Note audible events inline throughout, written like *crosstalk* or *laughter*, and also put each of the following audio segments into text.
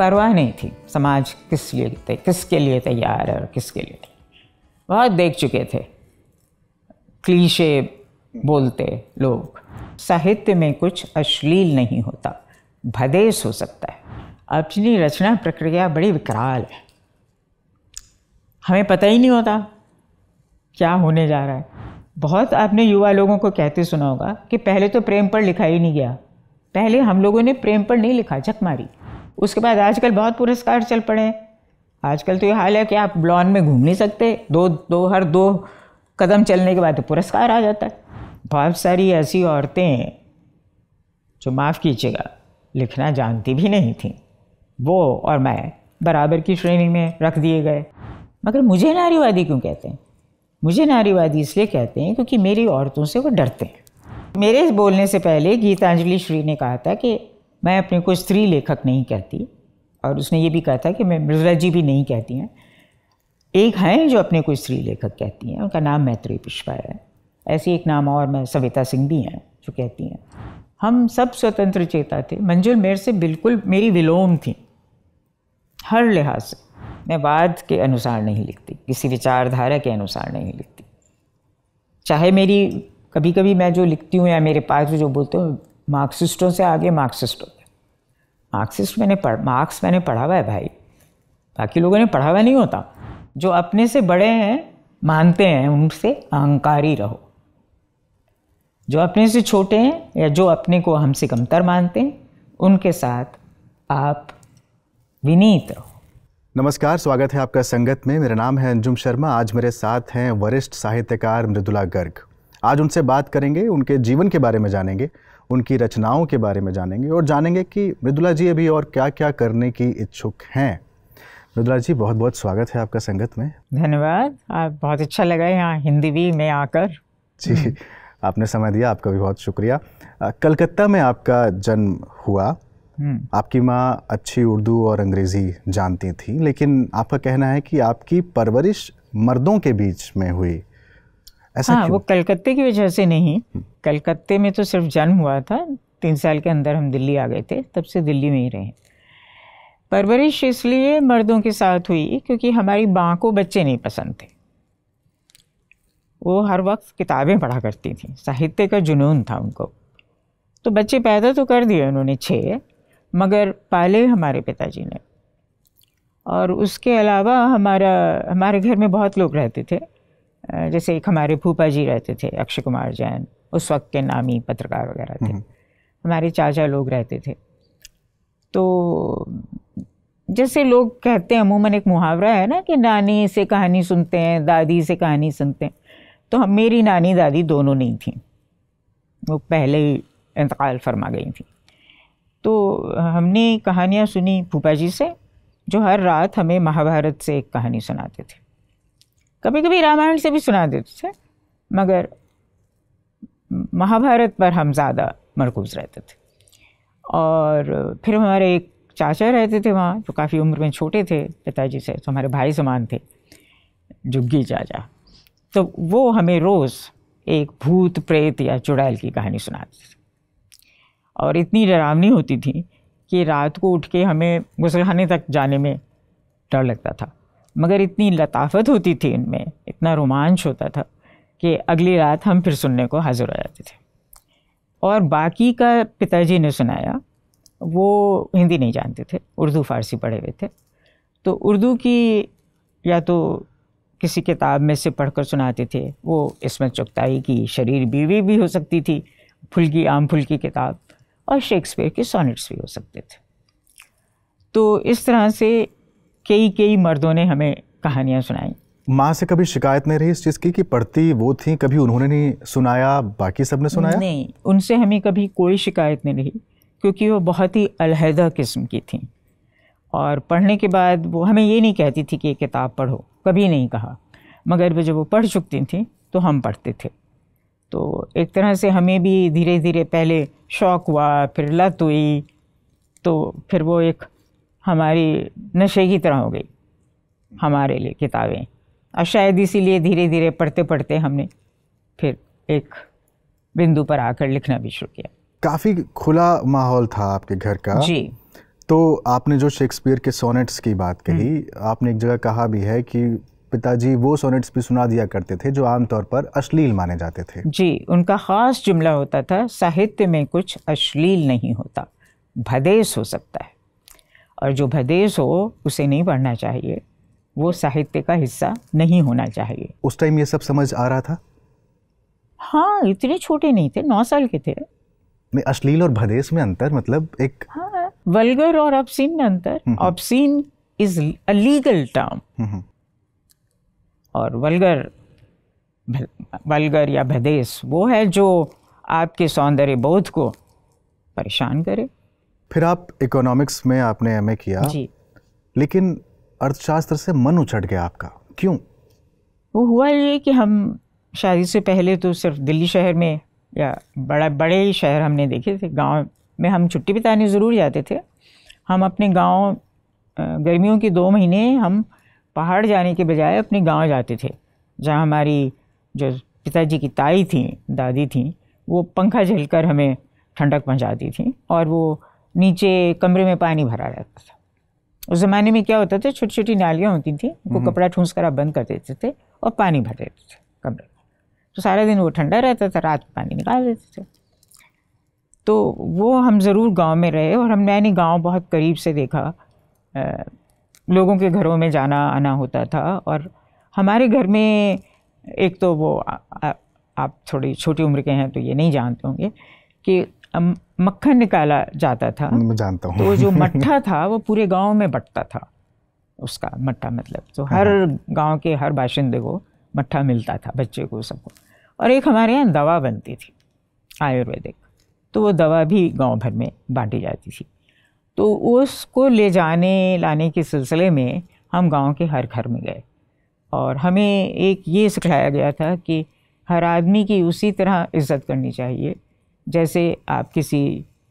परवाह नहीं थी समाज किस लिए किसके लिए तैयार है और किसके लिए बहुत देख चुके थे क्लीशे बोलते लोग साहित्य में कुछ अश्लील नहीं होता भदेश हो सकता है अपनी रचना प्रक्रिया बड़ी विकराल है हमें पता ही नहीं होता क्या होने जा रहा है बहुत आपने युवा लोगों को कहते सुना होगा कि पहले तो प्रेम पर लिखा ही नहीं गया पहले हम लोगों ने प्रेम पर नहीं लिखा झक मारी उसके बाद आजकल बहुत पुरस्कार चल पड़े हैं आजकल तो ये हाल है कि आप लॉन में घूम नहीं सकते दो दो हर दो कदम चलने के बाद तो पुरस्कार आ जाता है बहुत सारी ऐसी औरतें जो माफ़ कीजिएगा लिखना जानती भी नहीं थी वो और मैं बराबर की श्रेणी में रख दिए गए मगर मुझे नारीवादी क्यों कहते हैं मुझे नारीवादी इसलिए कहते हैं क्योंकि मेरी औरतों से वो डरते हैं मेरे बोलने से पहले गीतांजलि श्री ने कहा था कि मैं अपने को स्त्री लेखक नहीं कहती और उसने ये भी कहा था कि मैं मिर्जा जी भी नहीं कहती हैं एक हैं जो अपने को स्त्री लेखक कहती हैं उनका नाम मैत्री पुष्पा है ऐसे एक नाम और मैं सविता सिंह भी हैं जो कहती हैं हम सब स्वतंत्र चेता थे मंजुल मेरे से बिल्कुल मेरी विलोम थी हर लिहाज से मैं वाद के अनुसार नहीं लिखती किसी विचारधारा के अनुसार नहीं लिखती चाहे मेरी कभी कभी मैं जो लिखती हूँ या मेरे पास जो बोलते हूँ मार्क्सिस्टों से आगे मार्क्सिस्ट हो गया मार्क्सिस्ट मैंने पढ़ मार्क्स मैंने पढ़ा हुआ है भाई बाकी लोगों ने पढ़ा हुआ नहीं होता जो अपने से बड़े हैं मानते हैं उनसे अहंकारी रहो जो अपने से छोटे हैं या जो अपने को हमसे कमतर मानते हैं उनके साथ आप विनीत रहो नमस्कार स्वागत है आपका संगत में मेरा नाम है अंजुम शर्मा आज मेरे साथ हैं वरिष्ठ साहित्यकार मृदुला गर्ग आज उनसे बात करेंगे उनके जीवन के बारे में जानेंगे उनकी रचनाओं के बारे में जानेंगे और जानेंगे कि मृदुला जी अभी और क्या क्या करने की इच्छुक हैं मृदुला जी बहुत बहुत स्वागत है आपका संगत में धन्यवाद आप बहुत अच्छा लगा यहाँ हिंदी भी में आकर जी आपने समय दिया आपका भी बहुत शुक्रिया कलकत्ता में आपका जन्म हुआ हम्म। आपकी माँ अच्छी उर्दू और अंग्रेज़ी जानती थी लेकिन आपका कहना है कि आपकी परवरिश मर्दों के बीच में हुई ऐसा हाँ, क्यों? वो कलकत्ते की वजह से नहीं हम्म। कलकत्ते में तो सिर्फ जन्म हुआ था तीन साल के अंदर हम दिल्ली आ गए थे तब से दिल्ली में ही रहे परवरिश इसलिए मर्दों के साथ हुई क्योंकि हमारी माँ को बच्चे नहीं पसंद थे वो हर वक्त किताबें पढ़ा करती थी साहित्य का जुनून था उनको तो बच्चे पैदा तो कर दिए उन्होंने छः मगर पाले हमारे पिताजी ने और उसके अलावा हमारा हमारे घर में बहुत लोग रहते थे जैसे एक हमारे फूपा जी रहते थे अक्षय कुमार जैन उस वक्त के नामी पत्रकार वगैरह थे हम्म। हमारे चाचा लोग रहते थे तो जैसे लोग कहते हैं अमूमन एक मुहावरा है ना कि नानी से कहानी सुनते हैं दादी से कहानी सुनते हैं तो हम मेरी नानी दादी दोनों नहीं थी वो पहले ही इंतकाल फरमा गई थी तो हमने कहानियाँ सुनी फूपा जी से जो हर रात हमें महाभारत से एक कहानी सुनाते थे कभी कभी रामायण से भी सुना देते थे मगर महाभारत पर हम ज़्यादा मरकूज़ रहते थे और फिर हमारे एक चाचा रहते थे वहाँ जो काफ़ी उम्र में छोटे थे पिताजी से तो हमारे भाई समान थे जुग्गी चाचा तो वो हमें रोज़ एक भूत प्रेत या चुड़ैल की कहानी सुनाते थे और इतनी डरावनी होती थी कि रात को उठ के हमें गुसलखाने तक जाने में डर लगता था मगर इतनी लताफत होती थी इनमें इतना रोमांच होता था कि अगली रात हम फिर सुनने को हाज़िर हो जाते थे और बाकी का पिताजी ने सुनाया वो हिंदी नहीं जानते थे उर्दू फ़ारसी पढ़े हुए थे तो उर्दू की या तो किसी किताब में से पढ़कर सुनाते थे वो इसमें चुगताई की शरीर बीवी भी हो सकती थी फुलकी आम की किताब और शेक्सपियर के सोनेट्स भी हो सकते थे तो इस तरह से कई कई मर्दों ने हमें कहानियाँ सुनाई माँ से कभी शिकायत नहीं रही इस चीज़ की कि पढ़ती वो थी कभी उन्होंने नहीं सुनाया बाकी सब ने सुनाया नहीं उनसे हमें कभी कोई शिकायत नहीं रही क्योंकि वो बहुत ही अलहदा किस्म की थी और पढ़ने के बाद वो हमें ये नहीं कहती थी कि ये किताब पढ़ो कभी नहीं कहा मगर वो जब वो पढ़ चुकती थी तो हम पढ़ते थे तो एक तरह से हमें भी धीरे धीरे पहले शौक़ हुआ फिर लत हुई तो फिर वो एक हमारी नशे की तरह हो गई हमारे लिए किताबें और शायद इसीलिए धीरे धीरे पढ़ते पढ़ते हमने फिर एक बिंदु पर आकर लिखना भी शुरू किया काफ़ी खुला माहौल था आपके घर का जी तो आपने जो शेक्सपियर के सोनेट्स की बात कही हम्म। आपने एक जगह कहा भी है कि पिताजी वो सोनेट्स भी सुना दिया करते थे जो आमतौर पर अश्लील माने जाते थे जी उनका ख़ास जुमला होता था साहित्य में कुछ अश्लील नहीं होता भदेस हो सकता है और जो भदेस हो उसे नहीं पढ़ना चाहिए वो साहित्य का हिस्सा नहीं होना चाहिए उस टाइम ये सब समझ आ रहा था हाँ इतने छोटे नहीं थे नौ साल के थे नहीं अश्लील और भदेश में अंतर मतलब एक हाँ वल्गर और ऑप्सीन में अंतर ऑप्सीन इज अलीगल टर्म और वल्गर वल्गर या भदेस वो है जो आपके सौंदर्य बोध को परेशान करे फिर आप इकोनॉमिक्स में आपने एम किया जी लेकिन अर्थशास्त्र से मन उछट गया आपका क्यों वो हुआ ये कि हम शादी से पहले तो सिर्फ दिल्ली शहर में या बड़ा बड़े ही शहर हमने देखे थे गांव में हम छुट्टी बिताने ज़रूर जाते थे हम अपने गांव गर्मियों के दो महीने हम पहाड़ जाने के बजाय अपने गांव जाते थे जहाँ हमारी जो पिताजी की ताई थी दादी थी वो पंखा झलकर हमें ठंडक पहुँचाती थी और वो नीचे कमरे में पानी भरा रहता था उस ज़माने में क्या होता था छोटी छोटी नालियाँ होती थी उनको हम्म। कपड़ा ठूंस कर आप बंद कर देते थे और पानी भर देते थे कमरे में तो सारा दिन वो ठंडा रहता था रात में पानी निकाल देते थे तो वो हम ज़रूर गांव में रहे और हम मैंने गांव बहुत करीब से देखा लोगों के घरों में जाना आना होता था और हमारे घर में एक तो वो आ, आ, आप थोड़ी छोटी उम्र के हैं तो ये नहीं जानते होंगे कि मक्खन निकाला जाता था मैं जानता हूँ तो जो मट्ठा था वो पूरे गांव में बटता था उसका मट्ठा मतलब तो हर हाँ। गांव के हर बाशिंदे को मट्ठा मिलता था बच्चे को सबको और एक हमारे यहाँ दवा बनती थी आयुर्वेदिक तो वो दवा भी गांव भर में बांटी जाती थी तो उसको ले जाने लाने के सिलसिले में हम गांव के हर घर में गए और हमें एक ये सिखाया गया था कि हर आदमी की उसी तरह इज्जत करनी चाहिए जैसे आप किसी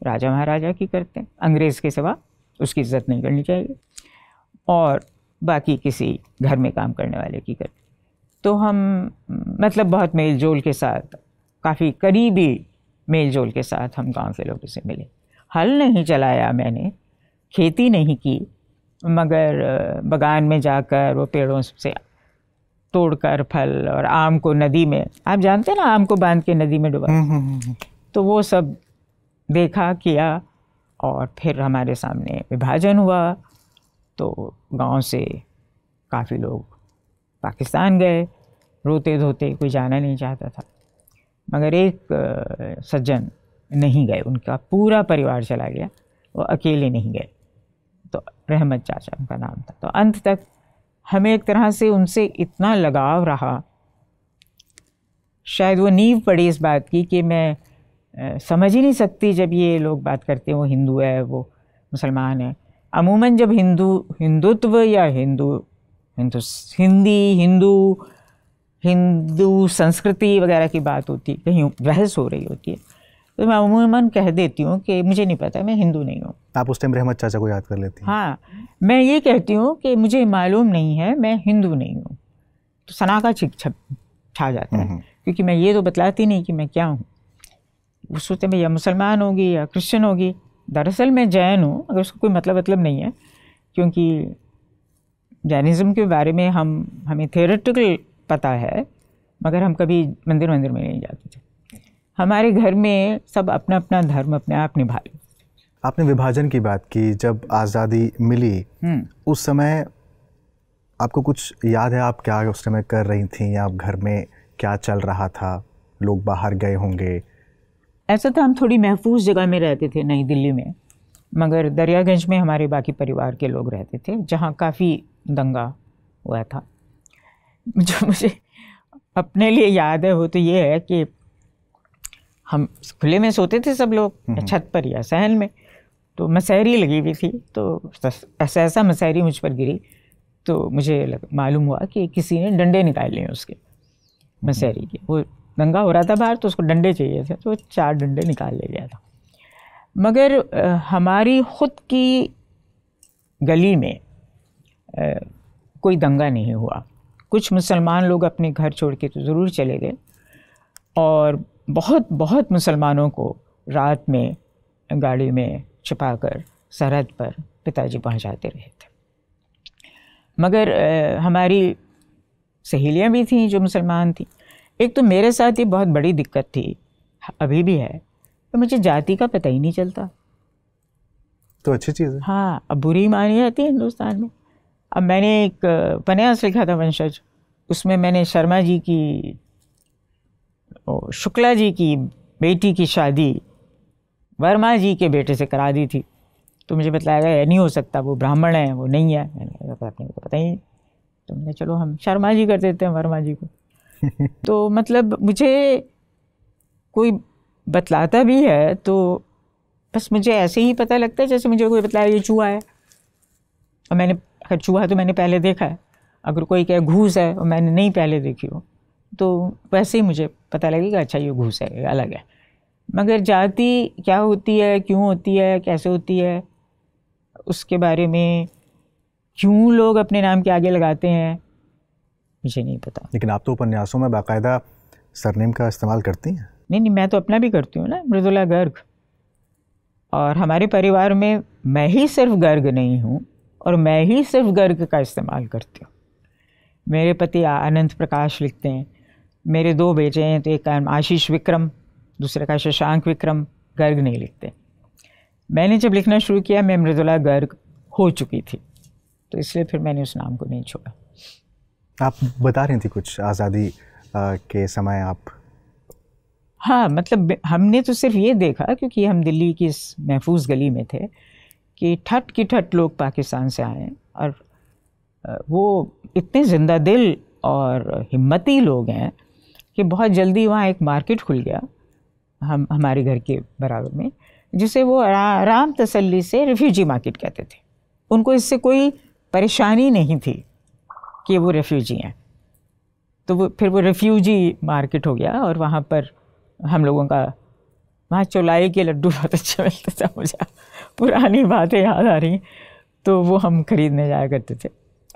राजा महाराजा की करते हैं अंग्रेज़ के सिवा उसकी इज्जत नहीं करनी चाहिए और बाकी किसी घर में काम करने वाले की करते तो हम मतलब बहुत मेल जोल के साथ काफ़ी करीबी मेल जोल के साथ हम गांव के लोगों से मिले हल नहीं चलाया मैंने खेती नहीं की मगर बगान में जाकर वो पेड़ों से तोड़कर फल और आम को नदी में आप जानते हैं ना आम को बांध के नदी में डुबा हम्म, हम्म, हम्म, तो वो सब देखा किया और फिर हमारे सामने विभाजन हुआ तो गांव से काफ़ी लोग पाकिस्तान गए रोते धोते कोई जाना नहीं चाहता था मगर एक सज्जन नहीं गए उनका पूरा परिवार चला गया वो अकेले नहीं गए तो रहमत चाचा उनका नाम था तो अंत तक हमें एक तरह से उनसे इतना लगाव रहा शायद वो नींव पड़ी इस बात की कि मैं समझ ही नहीं सकती जब ये लोग बात करते हैं वो हिंदू है वो मुसलमान है अमूमन जब हिंदू हिंदुत्व या हिंदू हिंदू हिंदी हिंदू हिंदू संस्कृति वगैरह की बात होती कहीं बहस हो रही होती है तो मैं अमूमन कह देती हूँ कि मुझे नहीं पता मैं हिंदू नहीं हूँ आप उस टाइम रहमत चाचा को याद कर लेती हाँ मैं ये कहती हूँ कि मुझे मालूम नहीं है मैं हिंदू नहीं हूँ तो सना का छिक छप छा जाता है हम्म, हम्म। क्योंकि मैं ये तो बतलाती नहीं कि मैं क्या हूँ वो सोचते मैं या मुसलमान होगी या क्रिश्चियन होगी दरअसल मैं जैन हूँ अगर उसका कोई मतलब मतलब नहीं है क्योंकि जैनिज़्म के बारे में हम हमें थेरेटिकल पता है मगर हम कभी मंदिर मंदिर में नहीं जाते थे हमारे घर में सब अपना अपना धर्म अपने आप निभा आपने विभाजन की बात की जब आज़ादी मिली हम्म। उस समय आपको कुछ याद है आप क्या उस समय कर रही थी या आप घर में क्या चल रहा था लोग बाहर गए होंगे ऐसा था हम थोड़ी महफूज जगह में रहते थे नई दिल्ली में मगर दरियागंज में हमारे बाकी परिवार के लोग रहते थे जहाँ काफ़ी दंगा हुआ था जो मुझे अपने लिए याद है वो तो ये है कि हम खुले में सोते थे सब लोग हम्म। छत पर या सहन में तो मसहरी लगी हुई थी तो ऐसा ऐसा मसहरी मुझ पर गिरी तो मुझे मालूम हुआ कि किसी ने डंडे निकाल लिए उसके मसहरी के वो दंगा हो रहा था बाहर तो उसको डंडे चाहिए थे तो चार डंडे निकाल ले गया था मगर हमारी ख़ुद की गली में कोई दंगा नहीं हुआ कुछ मुसलमान लोग अपने घर छोड़ के तो ज़रूर चले गए और बहुत बहुत मुसलमानों को रात में गाड़ी में छुपा कर सरहद पर पिताजी पहुंचाते रहे थे मगर हमारी सहेलियां भी थीं जो मुसलमान थीं एक तो मेरे साथ ये बहुत बड़ी दिक्कत थी अभी भी है तो मुझे जाति का पता ही नहीं चलता तो अच्छी चीज़ है हाँ अब बुरी मानी जाती है हिंदुस्तान में अब मैंने एक पन्यास लिखा था वंशज उसमें मैंने शर्मा जी की शुक्ला जी की बेटी की शादी वर्मा जी के बेटे से करा दी थी तो मुझे बताया गया नहीं हो सकता वो ब्राह्मण है वो नहीं है मैंने तो पता ही तुमने तो चलो हम शर्मा जी कर देते हैं वर्मा जी को *laughs* तो मतलब मुझे कोई बतलाता भी है तो बस मुझे ऐसे ही पता लगता है जैसे मुझे कोई बतलाया ये चूहा है और मैंने अगर चूहा तो मैंने पहले देखा है अगर कोई कहे घूस है और मैंने नहीं पहले देखी हो तो वैसे ही मुझे पता लगेगा अच्छा ये घूस है अलग है मगर जाति क्या होती है क्यों होती है कैसे होती है उसके बारे में क्यों लोग अपने नाम के आगे लगाते हैं मुझे नहीं पता लेकिन आप तो उपन्यासों में बाकायदा सरनेम का इस्तेमाल करती हैं नहीं नहीं मैं तो अपना भी करती हूँ ना मृदुला गर्ग और हमारे परिवार में मैं ही सिर्फ गर्ग नहीं हूँ और मैं ही सिर्फ गर्ग का इस्तेमाल करती हूँ मेरे पति अनंत प्रकाश लिखते हैं मेरे दो बेटे हैं तो एक का आशीष विक्रम दूसरे का शशांक विक्रम गर्ग नहीं लिखते मैंने जब लिखना शुरू किया मैं मृदुला गर्ग हो चुकी थी तो इसलिए फिर मैंने उस नाम को नहीं छोड़ा आप बता रही थी कुछ आज़ादी के समय आप हाँ मतलब हमने तो सिर्फ ये देखा क्योंकि हम दिल्ली की इस महफूज गली में थे कि ठट की ठट लोग पाकिस्तान से आए और वो इतने जिंदा दिल और हिम्मती लोग हैं कि बहुत जल्दी वहाँ एक मार्केट खुल गया हम हमारे घर के बराबर में जिसे वो आराम तसल्ली से रिफ्यूजी मार्केट कहते थे उनको इससे कोई परेशानी नहीं थी कि वो रेफ्यूजी हैं तो वो फिर वो रेफ्यूजी मार्केट हो गया और वहाँ पर हम लोगों का वहाँ चौलाई के लड्डू *laughs* बहुत अच्छे मिलते थे मुझे पुरानी बातें याद आ रही तो वो हम खरीदने जाया करते थे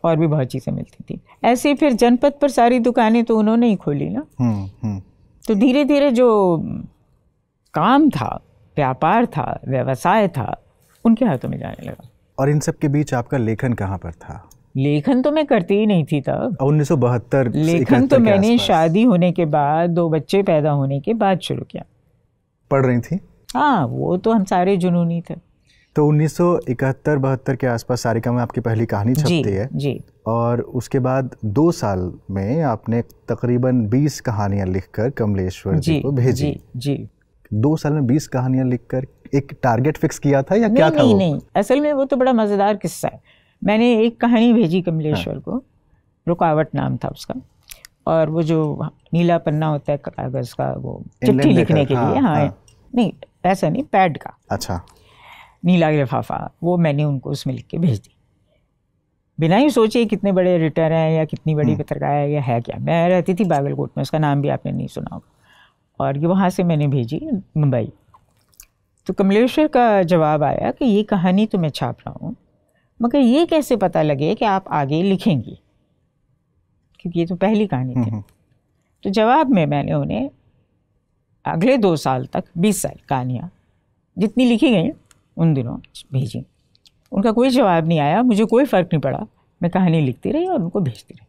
और भी बहुत चीज़ें मिलती थी ऐसे ही फिर जनपद पर सारी दुकानें तो उन्होंने ही खोली ना हुँ, हम्म, हुँ. हम्म। तो धीरे धीरे जो काम था व्यापार था व्यवसाय था उनके हाथों में जाने लगा और इन सब के बीच आपका लेखन कहाँ पर था लेखन तो मैं करती ही नहीं थी तब उन्नीस सौ बहत्तर लेखन तो मैंने शादी होने के बाद दो बच्चे पैदा होने के बाद शुरू किया पढ़ रही थी हाँ वो तो हम सारे जुनूनी थे तो 1971 बहत्तर के आसपास सारिका में आपकी पहली कहानी छपती है जी और उसके बाद दो साल में आपने तकरीबन 20 कहानियां लिखकर कमलेश्वर जी, जी को भेजी जी, जी दो साल में 20 कहानियां लिखकर एक टारगेट फिक्स किया था या नहीं, क्या नहीं, था नहीं, वो? नहीं असल में वो तो बड़ा मज़ेदार किस्सा है मैंने एक कहानी भेजी कमलेश्वर हाँ। को रुकावट नाम था उसका और वो जो नीला पन्ना होता है कागज का वो चिट्ठी लिखने के लिए हाँ, हाँ, हाँ। नहीं ऐसा नहीं पैड का अच्छा नीला लिफाफा वो मैंने उनको उसमें लिख के भेज दी बिना ही सोचे कितने बड़े एडिटर हैं या कितनी बड़ी हम्म। पत्रकार है या है क्या मैं रहती थी बागलकोट में उसका नाम भी आपने नहीं सुना होगा और ये वहाँ से मैंने भेजी मुंबई तो कमलेश्वर का जवाब आया कि ये कहानी तो मैं छाप रहा हूँ मगर ये कैसे पता लगे कि आप आगे लिखेंगी क्योंकि ये तो पहली कहानी थी हम्म, हम्म। तो जवाब में मैंने उन्हें अगले दो साल तक बीस साल कहानियाँ जितनी लिखी गई उन दिनों भेजी उनका कोई जवाब नहीं आया मुझे कोई फ़र्क नहीं पड़ा मैं कहानी लिखती रही और उनको भेजती रही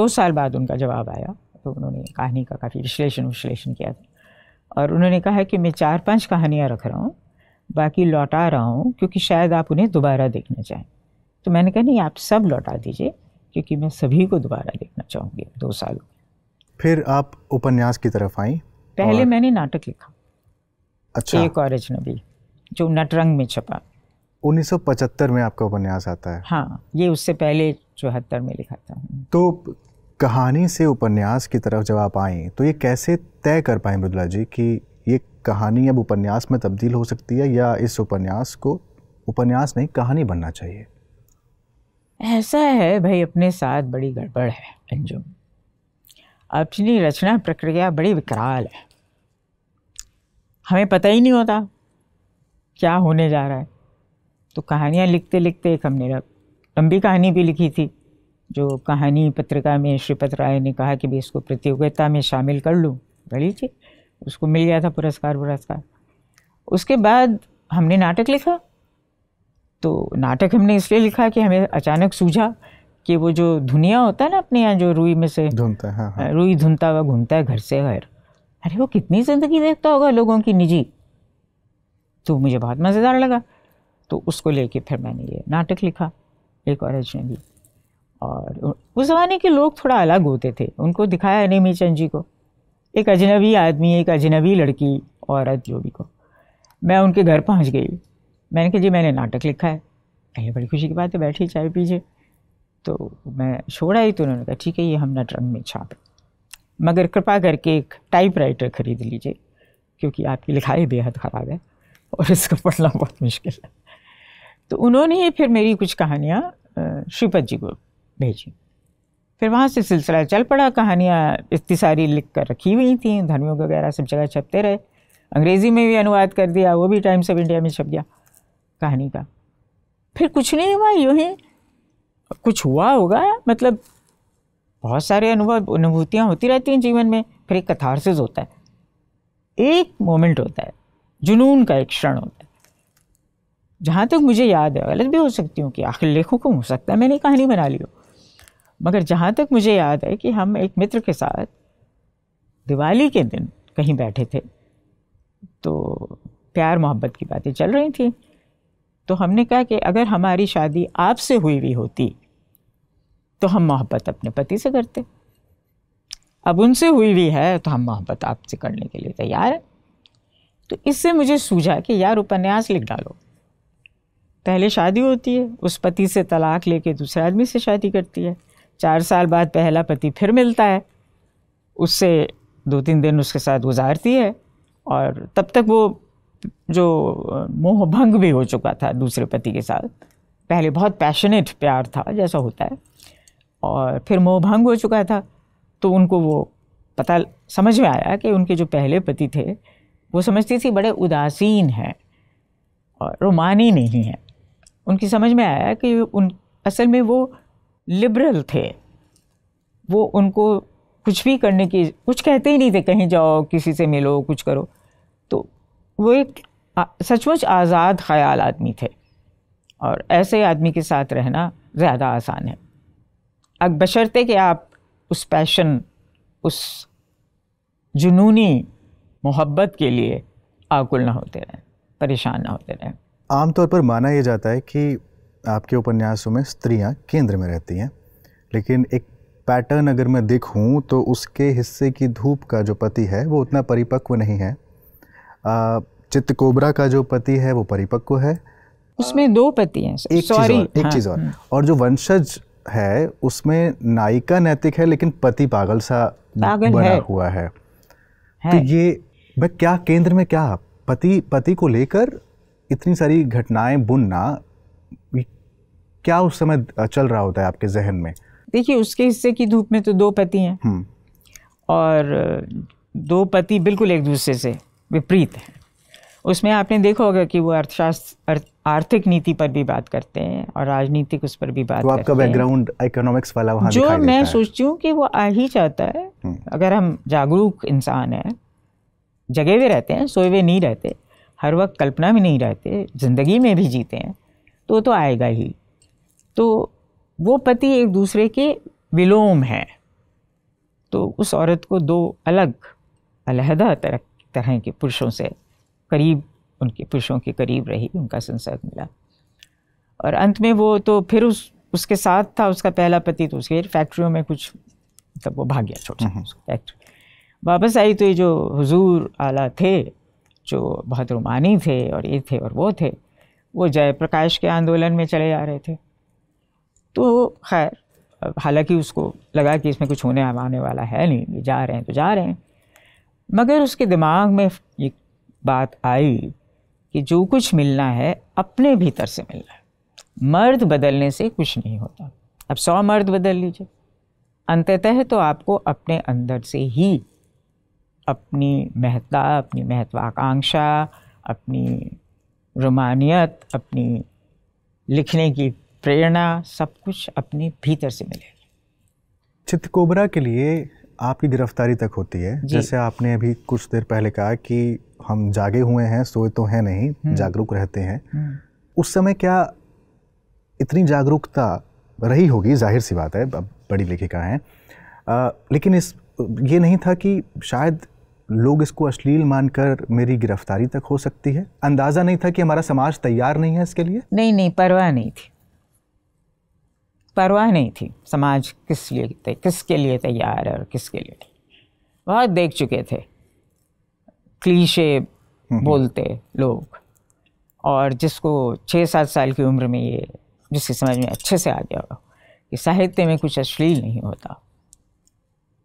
दो साल बाद उनका जवाब आया तो उन्होंने कहानी का काफ़ी विश्लेषण विश्लेषण किया था और उन्होंने कहा कि मैं चार पांच कहानियाँ रख रहा हूँ बाकी लौटा रहा हूँ क्योंकि शायद आप उन्हें दोबारा देखना चाहें तो मैंने कहा नहीं आप सब लौटा दीजिए क्योंकि मैं सभी को दोबारा देखना चाहूँगी दो सालों में फिर आप उपन्यास की तरफ आई पहले और... मैंने नाटक लिखा अच्छा एक और अजनबी जो नटरंग में छपा 1975 में आपका उपन्यास आता है हाँ ये उससे पहले चौहत्तर में लिखा था तो कहानी से उपन्यास की तरफ जब आप आए तो ये कैसे तय कर पाए मृदुला जी कि कहानी अब उपन्यास में तब्दील हो सकती है या इस उपन्यास को उपन्यास नहीं कहानी बनना चाहिए ऐसा है भाई अपने साथ बड़ी गड़बड़ है अंजुम अपनी रचना प्रक्रिया बड़ी विकराल है हमें पता ही नहीं होता क्या होने जा रहा है तो कहानियाँ लिखते लिखते एक हमने लंबी कहानी भी लिखी थी जो कहानी पत्रिका में श्रीपत राय ने कहा कि भी इसको प्रतियोगिता में शामिल कर लूँ बड़ी चीज़ उसको मिल गया था पुरस्कार पुरस्कार उसके बाद हमने नाटक लिखा तो नाटक हमने इसलिए लिखा कि हमें अचानक सूझा कि वो जो धुनिया होता है ना अपने यहाँ जो रुई में से धुनता है हाँ, हाँ। रुई धुनता हुआ घूमता है घर से घर अरे वो कितनी ज़िंदगी देखता होगा लोगों की निजी तो मुझे बहुत मज़ेदार लगा तो उसको लेके फिर मैंने ये नाटक लिखा एक और अजनबी और उस ज़माने के लोग थोड़ा अलग होते थे उनको दिखाया अनिमी चंद जी को एक अजनबी आदमी एक अजनबी लड़की औरत जो भी को मैं उनके घर पहुंच गई मैंने कहा जी मैंने नाटक लिखा है कहीं बड़ी खुशी की बात है बैठी चाय पीजिए तो मैं छोड़ा ही तो उन्होंने कहा ठीक है ये हम रंग में छाप मगर कृपा करके एक राइटर ख़रीद लीजिए क्योंकि आपकी लिखाई बेहद ख़राब है और इसको पढ़ना बहुत मुश्किल है तो उन्होंने फिर मेरी कुछ कहानियाँ श्रीपद जी को भेजी फिर वहाँ से सिलसिला चल पड़ा कहानियाँ इतनी लिख कर रखी हुई थी धर्मियों वगैरह सब जगह छपते रहे अंग्रेज़ी में भी अनुवाद कर दिया वो भी टाइम्स ऑफ इंडिया में छप गया कहानी का फिर कुछ नहीं हुआ यूँ ही कुछ हुआ होगा मतलब बहुत सारे अनुभव अनुभूतियाँ होती रहती हैं जीवन में फिर एक कथारसिस होता है एक मोमेंट होता है जुनून का एक क्षण होता है जहाँ तक मुझे याद है गलत भी हो सकती हूँ कि आखिर लेखकों को हो सकता है मैंने कहानी बना ली हो मगर जहाँ तक मुझे याद है कि हम एक मित्र के साथ दिवाली के दिन कहीं बैठे थे तो प्यार मोहब्बत की बातें चल रही थी तो हमने कहा कि अगर हमारी शादी आपसे हुई हुई होती तो हम मोहब्बत अपने पति से करते अब उनसे हुई हुई है तो हम मोहब्बत आपसे करने के लिए तैयार हैं तो इससे मुझे सूझा कि यार उपन्यास लिख डालो पहले शादी होती है उस पति से तलाक लेके दूसरे आदमी से शादी करती है चार साल बाद पहला पति फिर मिलता है उससे दो तीन दिन उसके साथ गुजारती है और तब तक वो जो मोह भंग भी हो चुका था दूसरे पति के साथ पहले बहुत पैशनेट प्यार था जैसा होता है और फिर मोह भंग हो चुका था तो उनको वो पता समझ में आया कि उनके जो पहले पति थे वो समझती थी बड़े उदासीन हैं और रोमानी नहीं हैं उनकी समझ में आया कि उन असल में वो लिबरल थे वो उनको कुछ भी करने की कुछ कहते ही नहीं थे कहीं जाओ किसी से मिलो कुछ करो तो वो एक सचमुच आज़ाद ख्याल आदमी थे और ऐसे आदमी के साथ रहना ज़्यादा आसान है अब बशर्ते कि आप उस पैशन उस जुनूनी मोहब्बत के लिए आकुल ना होते रहें परेशान ना होते रहें आमतौर पर माना यह जाता है कि आपके उपन्यासों में स्त्रियां केंद्र में रहती हैं लेकिन एक पैटर्न अगर मैं देखूं तो उसके हिस्से की धूप का जो पति है वो उतना परिपक्व नहीं है कोबरा का जो पति है वो परिपक्व है उसमें दो पति हैं एक सॉरी एक हाँ, चीज़ और हाँ। और जो वंशज है उसमें नायिका नैतिक है लेकिन पति पागल सा पागल बना है। हुआ है, है। तो ये मैं क्या केंद्र में क्या पति पति को लेकर इतनी सारी घटनाएं बुनना क्या उस समय चल रहा होता है आपके जहन में देखिए उसके हिस्से की धूप में तो दो पति हैं हम्म। और दो पति बिल्कुल एक दूसरे से विपरीत हैं उसमें आपने देखा होगा कि वो अर्थशास्त्र आर्थिक नीति पर भी बात करते हैं और राजनीतिक उस पर भी बात तो आपका बैकग्राउंड इकोनॉमिक्स वाला वहां जो मैं सोचती हूँ कि वो आ ही जाता है हम्म। अगर हम जागरूक इंसान हैं जगे हुए रहते हैं सोए हुए नहीं रहते हर वक्त कल्पना में नहीं रहते ज़िंदगी में भी जीते हैं तो तो आएगा ही तो वो पति एक दूसरे के विलोम हैं तो उस औरत को दो अलग अलहदा तरह तरह के पुरुषों से करीब उनके पुरुषों के करीब रही उनका संसर्ग मिला और अंत में वो तो फिर उस उसके साथ था उसका पहला पति तो उसके फैक्ट्रियों में कुछ मतलब वो भाग गया छोटा फैक्ट्री हम्म। वापस आई तो ये जो हुजूर आला थे जो बहुत रुमानी थे और ये थे और वो थे वो जयप्रकाश के आंदोलन में चले जा रहे थे तो खैर हालांकि उसको लगा कि इसमें कुछ होने आने वाला है नहीं ये जा रहे हैं तो जा रहे हैं मगर उसके दिमाग में ये बात आई कि जो कुछ मिलना है अपने भीतर से मिलना है मर्द बदलने से कुछ नहीं होता अब सौ मर्द बदल लीजिए अंततः तो आपको अपने अंदर से ही अपनी महत्ता अपनी महत्वाकांक्षा अपनी रुमानियत अपनी लिखने की प्रेरणा सब कुछ अपने भीतर से मिलेगी चित्रकोबरा के लिए आपकी गिरफ्तारी तक होती है जैसे आपने अभी कुछ देर पहले कहा कि हम जागे हुए हैं सोए तो हैं नहीं हम्म। जागरूक रहते हैं हम्म। उस समय क्या इतनी जागरूकता रही होगी जाहिर सी बात है अब बड़ी लेखिका हैं लेकिन इस ये नहीं था कि शायद लोग इसको अश्लील मानकर मेरी गिरफ्तारी तक हो सकती है अंदाज़ा नहीं था कि हमारा समाज तैयार नहीं है इसके लिए नहीं नहीं परवाह नहीं थी परवाह नहीं थी समाज किस लिए किसके लिए तैयार है और किसके लिए बहुत देख चुके थे क्लीशे बोलते लोग और जिसको छः सात साल की उम्र में ये जिसकी समझ में अच्छे से आ गया हो कि साहित्य में कुछ अश्लील नहीं होता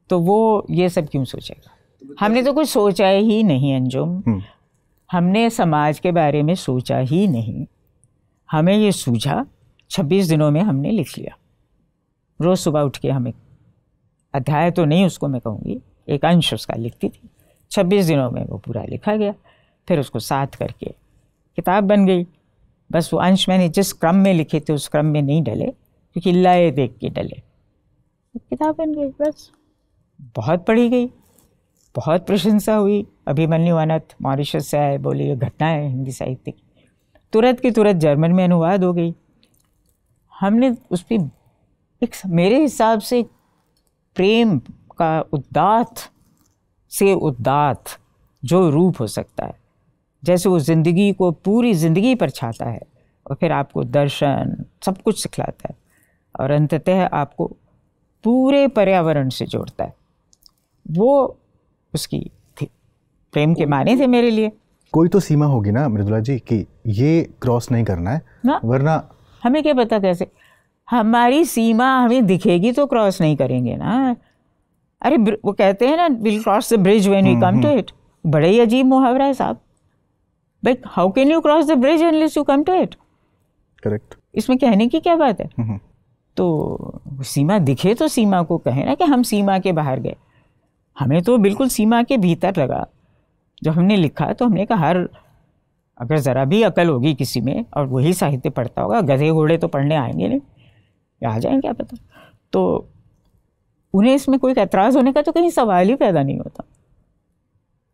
तो वो ये सब क्यों सोचेगा हमने तो कुछ सोचा ही नहीं अंजुम हम्म। हमने समाज के बारे में सोचा ही नहीं हमें ये सूझा 26 दिनों में हमने लिख लिया रोज़ सुबह उठ के हमें अध्याय तो नहीं उसको मैं कहूँगी एक अंश उसका लिखती थी छब्बीस दिनों में वो पूरा लिखा गया फिर उसको साथ करके किताब बन गई बस वो अंश मैंने जिस क्रम में लिखे थे उस क्रम में नहीं डले क्योंकि लाए देख के डले किताब बन गई बस बहुत पढ़ी गई बहुत प्रशंसा हुई अभिमन्यु अनथ मॉरिशस से आए बोले ये घटना है हिंदी साहित्य की तुरंत की तुरंत जर्मन में अनुवाद हो गई हमने उस पर एक मेरे हिसाब से प्रेम का उदात से उदात जो रूप हो सकता है जैसे वो ज़िंदगी को पूरी ज़िंदगी पर छाता है और फिर आपको दर्शन सब कुछ सिखलाता है और अंततः आपको पूरे पर्यावरण से जोड़ता है वो उसकी थी प्रेम के माने थे मेरे लिए कोई तो सीमा होगी ना मृदुला जी कि ये क्रॉस नहीं करना है ना वरना हमें क्या पता कैसे हमारी सीमा हमें दिखेगी तो क्रॉस नहीं करेंगे ना अरे वो कहते हैं ना will cross the bridge when we come to it बड़े ही अजीब मुहावरा है साहब but how can you cross the bridge unless you come to it correct इसमें कहने की क्या बात है mm-hmm. तो सीमा दिखे तो सीमा को कहे ना कि हम सीमा के बाहर गए हमें तो बिल्कुल सीमा के भीतर लगा जब हमने लिखा तो हमने कहा हर अगर ज़रा भी अकल होगी किसी में और वही साहित्य पढ़ता होगा गधे घोड़े तो पढ़ने आएंगे नहीं आ जाए क्या पता तो।, तो उन्हें इसमें कोई एतराज़ होने का तो कहीं सवाल ही पैदा नहीं होता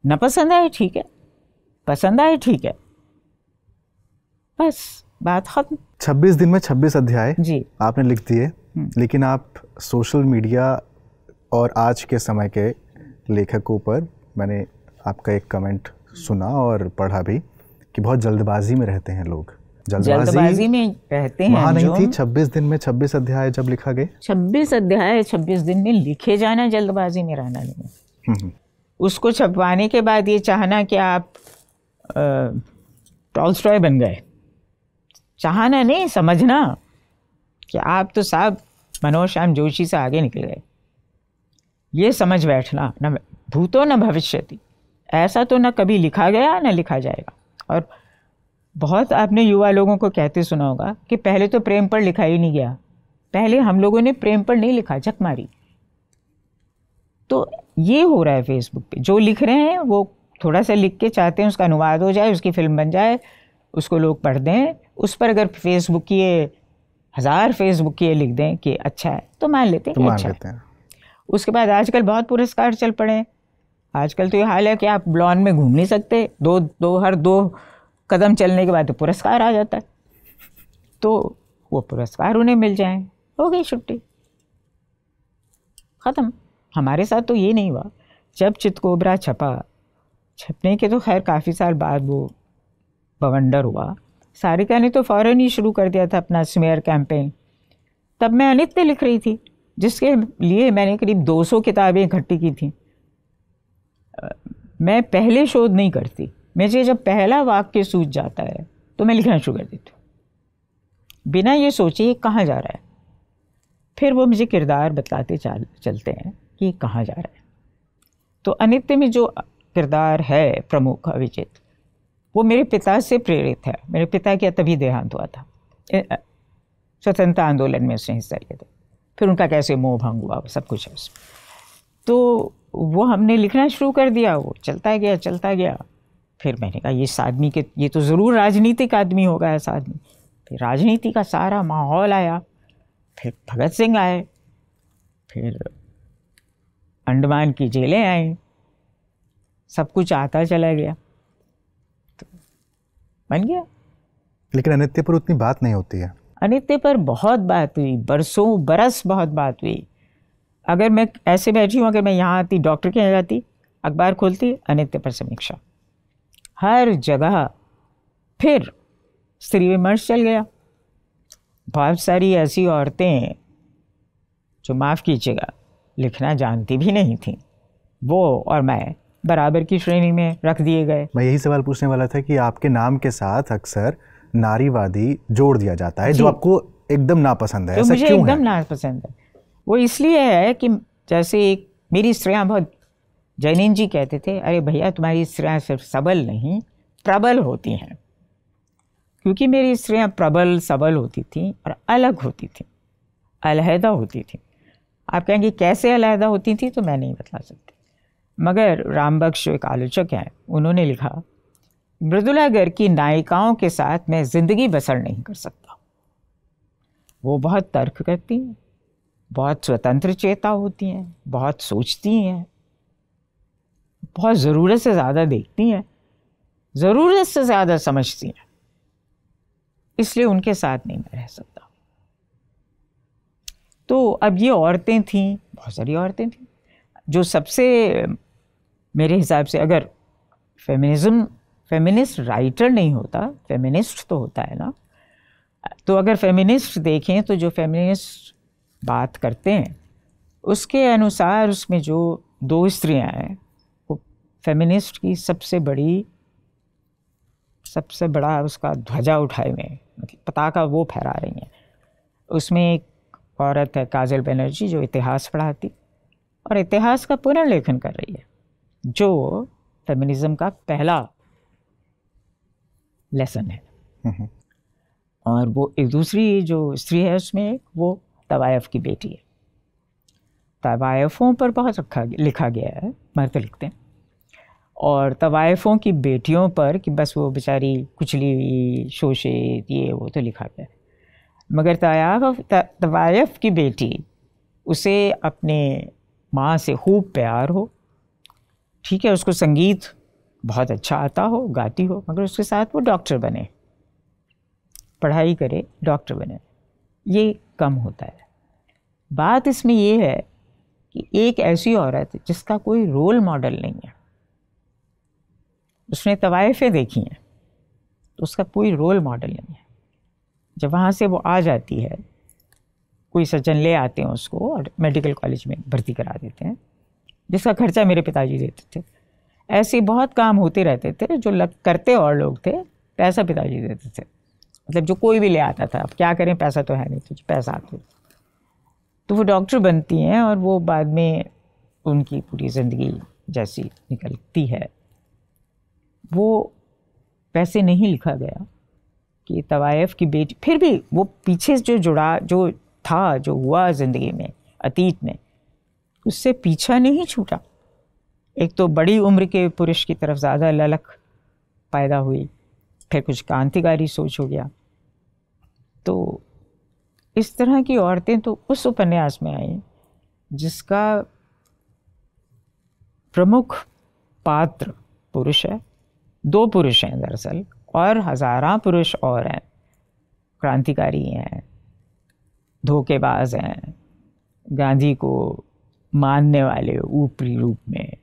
ना पसंद आए ठीक है पसंद आए ठीक है बस बात खत्म छब्बीस दिन में छब्बीस अध्याय जी आपने लिख दिए हम्म। लेकिन आप सोशल मीडिया और आज के समय के लेखकों पर मैंने आपका एक कमेंट सुना और पढ़ा भी कि बहुत जल्दबाजी में रहते हैं लोग जल्दबाजी, जल्दबाजी में कहते हैं वहाँ नहीं थी 26 दिन में 26 अध्याय जब लिखा गए 26 अध्याय 26 दिन में लिखे जाना जल्दबाजी में रहना नहीं है हम्म, हम्म। उसको छपवाने के बाद ये चाहना कि आप टॉलस्टॉय बन गए चाहना नहीं समझना कि आप तो साहब मनोज श्याम जोशी से आगे निकल गए ये समझ बैठना न भूतो न भविष्य ऐसा तो न कभी लिखा गया न लिखा जाएगा और बहुत आपने युवा लोगों को कहते सुना होगा कि पहले तो प्रेम पर लिखा ही नहीं गया पहले हम लोगों ने प्रेम पर नहीं लिखा झक मारी तो ये हो रहा है फेसबुक पे जो लिख रहे हैं वो थोड़ा सा लिख के चाहते हैं उसका अनुवाद हो जाए उसकी फिल्म बन जाए उसको लोग पढ़ दें उस पर अगर फेसबुक की हज़ार फेसबुक की लिख दें कि अच्छा है तो मान लेते हैं तो अच्छा लेते हैं।, उसके बाद आजकल बहुत पुरस्कार चल पड़े हैं आजकल तो ये हाल है कि आप ब्लॉन में घूम नहीं सकते दो दो हर दो कदम चलने के बाद तो पुरस्कार आ जाता है तो वो पुरस्कार उन्हें मिल जाए हो गई छुट्टी ख़त्म हमारे साथ तो ये नहीं हुआ जब चितकोबरा छपा छपने के तो खैर काफ़ी साल बाद वो बवंडर हुआ सारिका ने तो फ़ौर ही शुरू कर दिया था अपना स्मेयर कैंपेन तब मैं अनित्य लिख रही थी जिसके लिए मैंने करीब 200 किताबें इकट्ठी की थी मैं पहले शोध नहीं करती मेरे तो जब पहला वाक्य सूझ जाता है तो मैं लिखना शुरू कर देती हूँ बिना ये सोचे ये कहाँ जा रहा है फिर वो मुझे किरदार बताते चाल चलते हैं कि ये कहाँ जा रहा है तो अनित्य में जो किरदार है प्रमुख अभिजीत वो मेरे पिता से प्रेरित है मेरे पिता क्या तभी देहांत हुआ था स्वतंत्रता आंदोलन में उसने हिस्सा लिया था फिर उनका कैसे मोह भंग हुआ सब कुछ है उसमें तो वो हमने लिखना शुरू कर दिया वो चलता गया चलता गया फिर मैंने कहा इस आदमी के ये तो ज़रूर राजनीतिक आदमी होगा ऐसा आदमी फिर राजनीति का सारा माहौल आया फिर भगत सिंह आए फिर अंडमान की जेलें आई सब कुछ आता चला गया तो बन गया लेकिन अनित्य पर उतनी बात नहीं होती है अनित्य पर बहुत बात हुई बरसों बरस बहुत बात हुई अगर मैं ऐसे बैठी हूँ अगर मैं यहाँ आती डॉक्टर के यहाँ जाती अखबार खोलती अनित्य पर समीक्षा हर जगह फिर स्त्री विमर्श चल गया बहुत सारी ऐसी औरतें जो माफ़ कीजिएगा लिखना जानती भी नहीं थी वो और मैं बराबर की श्रेणी में रख दिए गए मैं यही सवाल पूछने वाला था कि आपके नाम के साथ अक्सर नारीवादी जोड़ दिया जाता है जो आपको एकदम नापसंद है तो मुझे एकदम नापसंद है वो इसलिए है कि जैसे एक मेरी स्त्रियाँ बहुत जैनिन जी कहते थे अरे भैया तुम्हारी स्त्रियाँ सिर्फ सबल नहीं प्रबल होती हैं क्योंकि मेरी स्त्रियाँ प्रबल सबल होती थी और अलग होती थी अलहदा होती थी आप कहेंगे कैसे अलहदा होती थी तो मैं नहीं बता सकती मगर रामबख्श एक आलोचक हैं उन्होंने लिखा मृदुलागर की नायिकाओं के साथ मैं ज़िंदगी बसर नहीं कर सकता वो बहुत तर्क करती हैं बहुत स्वतंत्र चेता होती हैं बहुत सोचती हैं बहुत ज़रूरत से ज़्यादा देखती हैं ज़रूरत से ज़्यादा समझती हैं इसलिए उनके साथ नहीं मैं रह सकता तो अब ये औरतें थीं बहुत सारी औरतें थीं जो सबसे मेरे हिसाब से अगर फेमिनिज़म फेमिनिस्ट राइटर नहीं होता फेमिनिस्ट तो होता है ना तो अगर फेमिनिस्ट देखें तो जो फेमिनिस्ट बात करते हैं उसके अनुसार उसमें जो दो स्त्रियां हैं फेमिनिस्ट की सबसे बड़ी सबसे बड़ा उसका ध्वजा उठाए हुए मतलब पताका वो फहरा रही हैं उसमें एक औरत है काजल बनर्जी जो इतिहास पढ़ाती और इतिहास का पुनर्लेखन कर रही है जो फेमिनिज़म का पहला लेसन है हम्म, हम्म। और वो एक दूसरी जो स्त्री है उसमें वो तवायफ की बेटी है तवायफ़ों पर बहुत रखा लिखा गया है मर्द लिखते हैं और तवायफ़ों की बेटियों पर कि बस वो बेचारी कुचली हुई शोशे ये वो तो लिखा गया मगर तयाफ तवायफ़ की बेटी उसे अपने माँ से खूब प्यार हो ठीक है उसको संगीत बहुत अच्छा आता हो गाती हो मगर उसके साथ वो डॉक्टर बने पढ़ाई करे डॉक्टर बने ये कम होता है बात इसमें यह है कि एक ऐसी औरत जिसका कोई रोल मॉडल नहीं है उसने तवायफ़ें देखी हैं तो उसका कोई रोल मॉडल नहीं है जब वहाँ से वो आ जाती है कोई सज्जन ले आते हैं उसको और मेडिकल कॉलेज में भर्ती करा देते हैं जिसका खर्चा मेरे पिताजी देते थे ऐसे बहुत काम होते रहते थे जो लग करते और लोग थे पैसा पिताजी देते थे मतलब जो कोई भी ले आता था अब क्या करें पैसा तो है नहीं तो पैसा आते तो वो डॉक्टर बनती हैं और वो बाद में उनकी पूरी ज़िंदगी जैसी निकलती है वो वैसे नहीं लिखा गया कि तवायफ़ की बेटी फिर भी वो पीछे जो जुड़ा जो था जो हुआ ज़िंदगी में अतीत में उससे पीछा नहीं छूटा एक तो बड़ी उम्र के पुरुष की तरफ ज़्यादा ललक पैदा हुई फिर कुछ क्रांतिकारी सोच हो गया तो इस तरह की औरतें तो उस उपन्यास में आई जिसका प्रमुख पात्र पुरुष है दो पुरुष हैं दरअसल और हज़ारा पुरुष और हैं क्रांतिकारी हैं धोखेबाज हैं गांधी को मानने वाले ऊपरी रूप में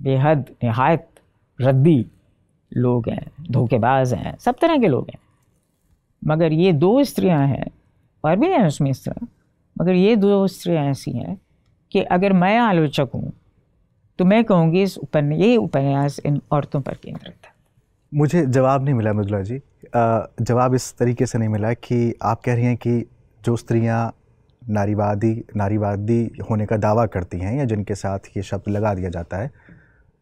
बेहद नहायत रद्दी लोग हैं धोखेबाज हैं सब तरह के लोग हैं मगर ये दो स्त्रियां हैं और भी हैं उसमें इस मगर ये दो स्त्रियां ऐसी हैं कि अगर मैं आलोचक हूँ तो मैं कहूँगी इस उपन्यास ये उपन्यास इन औरतों पर केंद्रित है मुझे जवाब नहीं मिला मृदुला जी जवाब इस तरीके से नहीं मिला कि आप कह रही हैं कि जो स्त्रियां नारीवादी नारीवादी होने का दावा करती हैं या जिनके साथ ये शब्द लगा दिया जाता है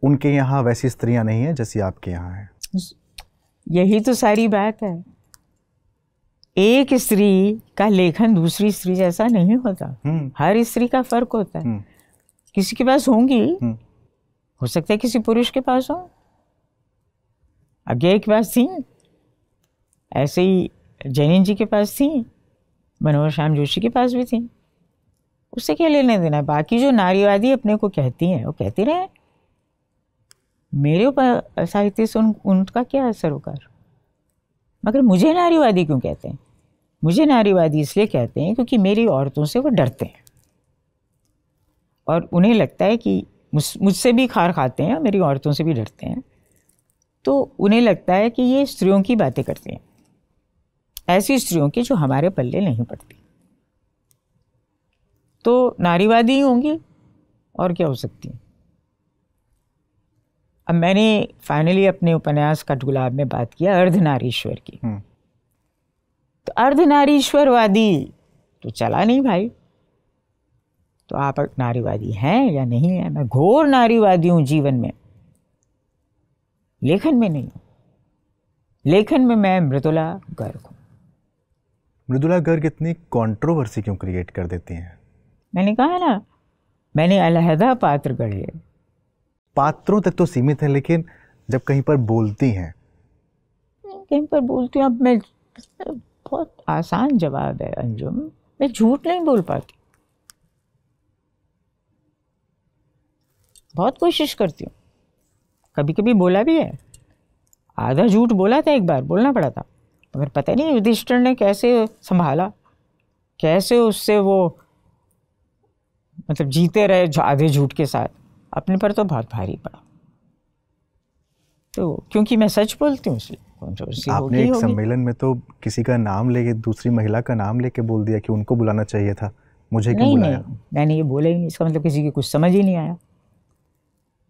उनके यहाँ वैसी स्त्रियाँ नहीं हैं जैसी आपके यहाँ हैं यही तो सारी बात है एक स्त्री का लेखन दूसरी स्त्री जैसा नहीं होता हम्म। हर स्त्री का फर्क होता है हम्म। किसी के पास होंगी हम्म। हो सकता है किसी पुरुष के पास हो अज्ञा के पास थी ऐसे ही जैन जी के पास थी मनोहर श्याम जोशी के पास भी थी उससे क्या लेने देना बाकी जो नारीवादी अपने को कहती हैं वो कहती रहे मेरे ऊपर साहित्य से उन उनका क्या असर होगा मगर मुझे नारीवादी क्यों कहते हैं मुझे नारीवादी इसलिए कहते हैं क्योंकि मेरी औरतों से वो डरते हैं और उन्हें लगता है कि मुझसे भी खार खाते हैं और मेरी औरतों से भी डरते हैं तो उन्हें लगता है कि ये स्त्रियों की बातें करते हैं ऐसी स्त्रियों की जो हमारे पल्ले नहीं पड़ती तो नारीवादी ही होंगी और क्या हो सकती है अब मैंने फाइनली अपने उपन्यास का गुलाब में बात किया अर्धनारीश्वर की हम्म। तो अर्धनारीश्वरवादी तो चला नहीं भाई तो आप नारीवादी हैं या नहीं है मैं घोर नारीवादी हूँ जीवन में लेखन में नहीं लेखन में मैं मृदुला गर्ग हूँ मृदुला गर्ग इतनी कंट्रोवर्सी क्यों क्रिएट कर देती हैं मैंने कहा ना मैंने अलहदा पात्र गढ़े पात्रों तक तो सीमित है लेकिन जब कहीं पर बोलती हैं कहीं पर बोलती हूँ अब मैं बहुत आसान जवाब है अंजुम मैं झूठ नहीं बोल पाती बहुत कोशिश करती हूँ कभी कभी बोला भी है आधा झूठ बोला था एक बार बोलना पड़ा था मगर पता नहीं युधिष्ठर ने कैसे संभाला कैसे उससे वो मतलब जीते रहे आधे झूठ के साथ अपने पर तो बहुत भारी पड़ा तो क्योंकि मैं सच बोलती हूँ आपने एक सम्मेलन में तो किसी का नाम लेके दूसरी महिला का नाम लेके बोल दिया कि उनको बुलाना चाहिए था मुझे क्यों बुलाया नहीं, मैंने ये बोला ही नहीं इसका मतलब किसी की कुछ समझ ही नहीं आया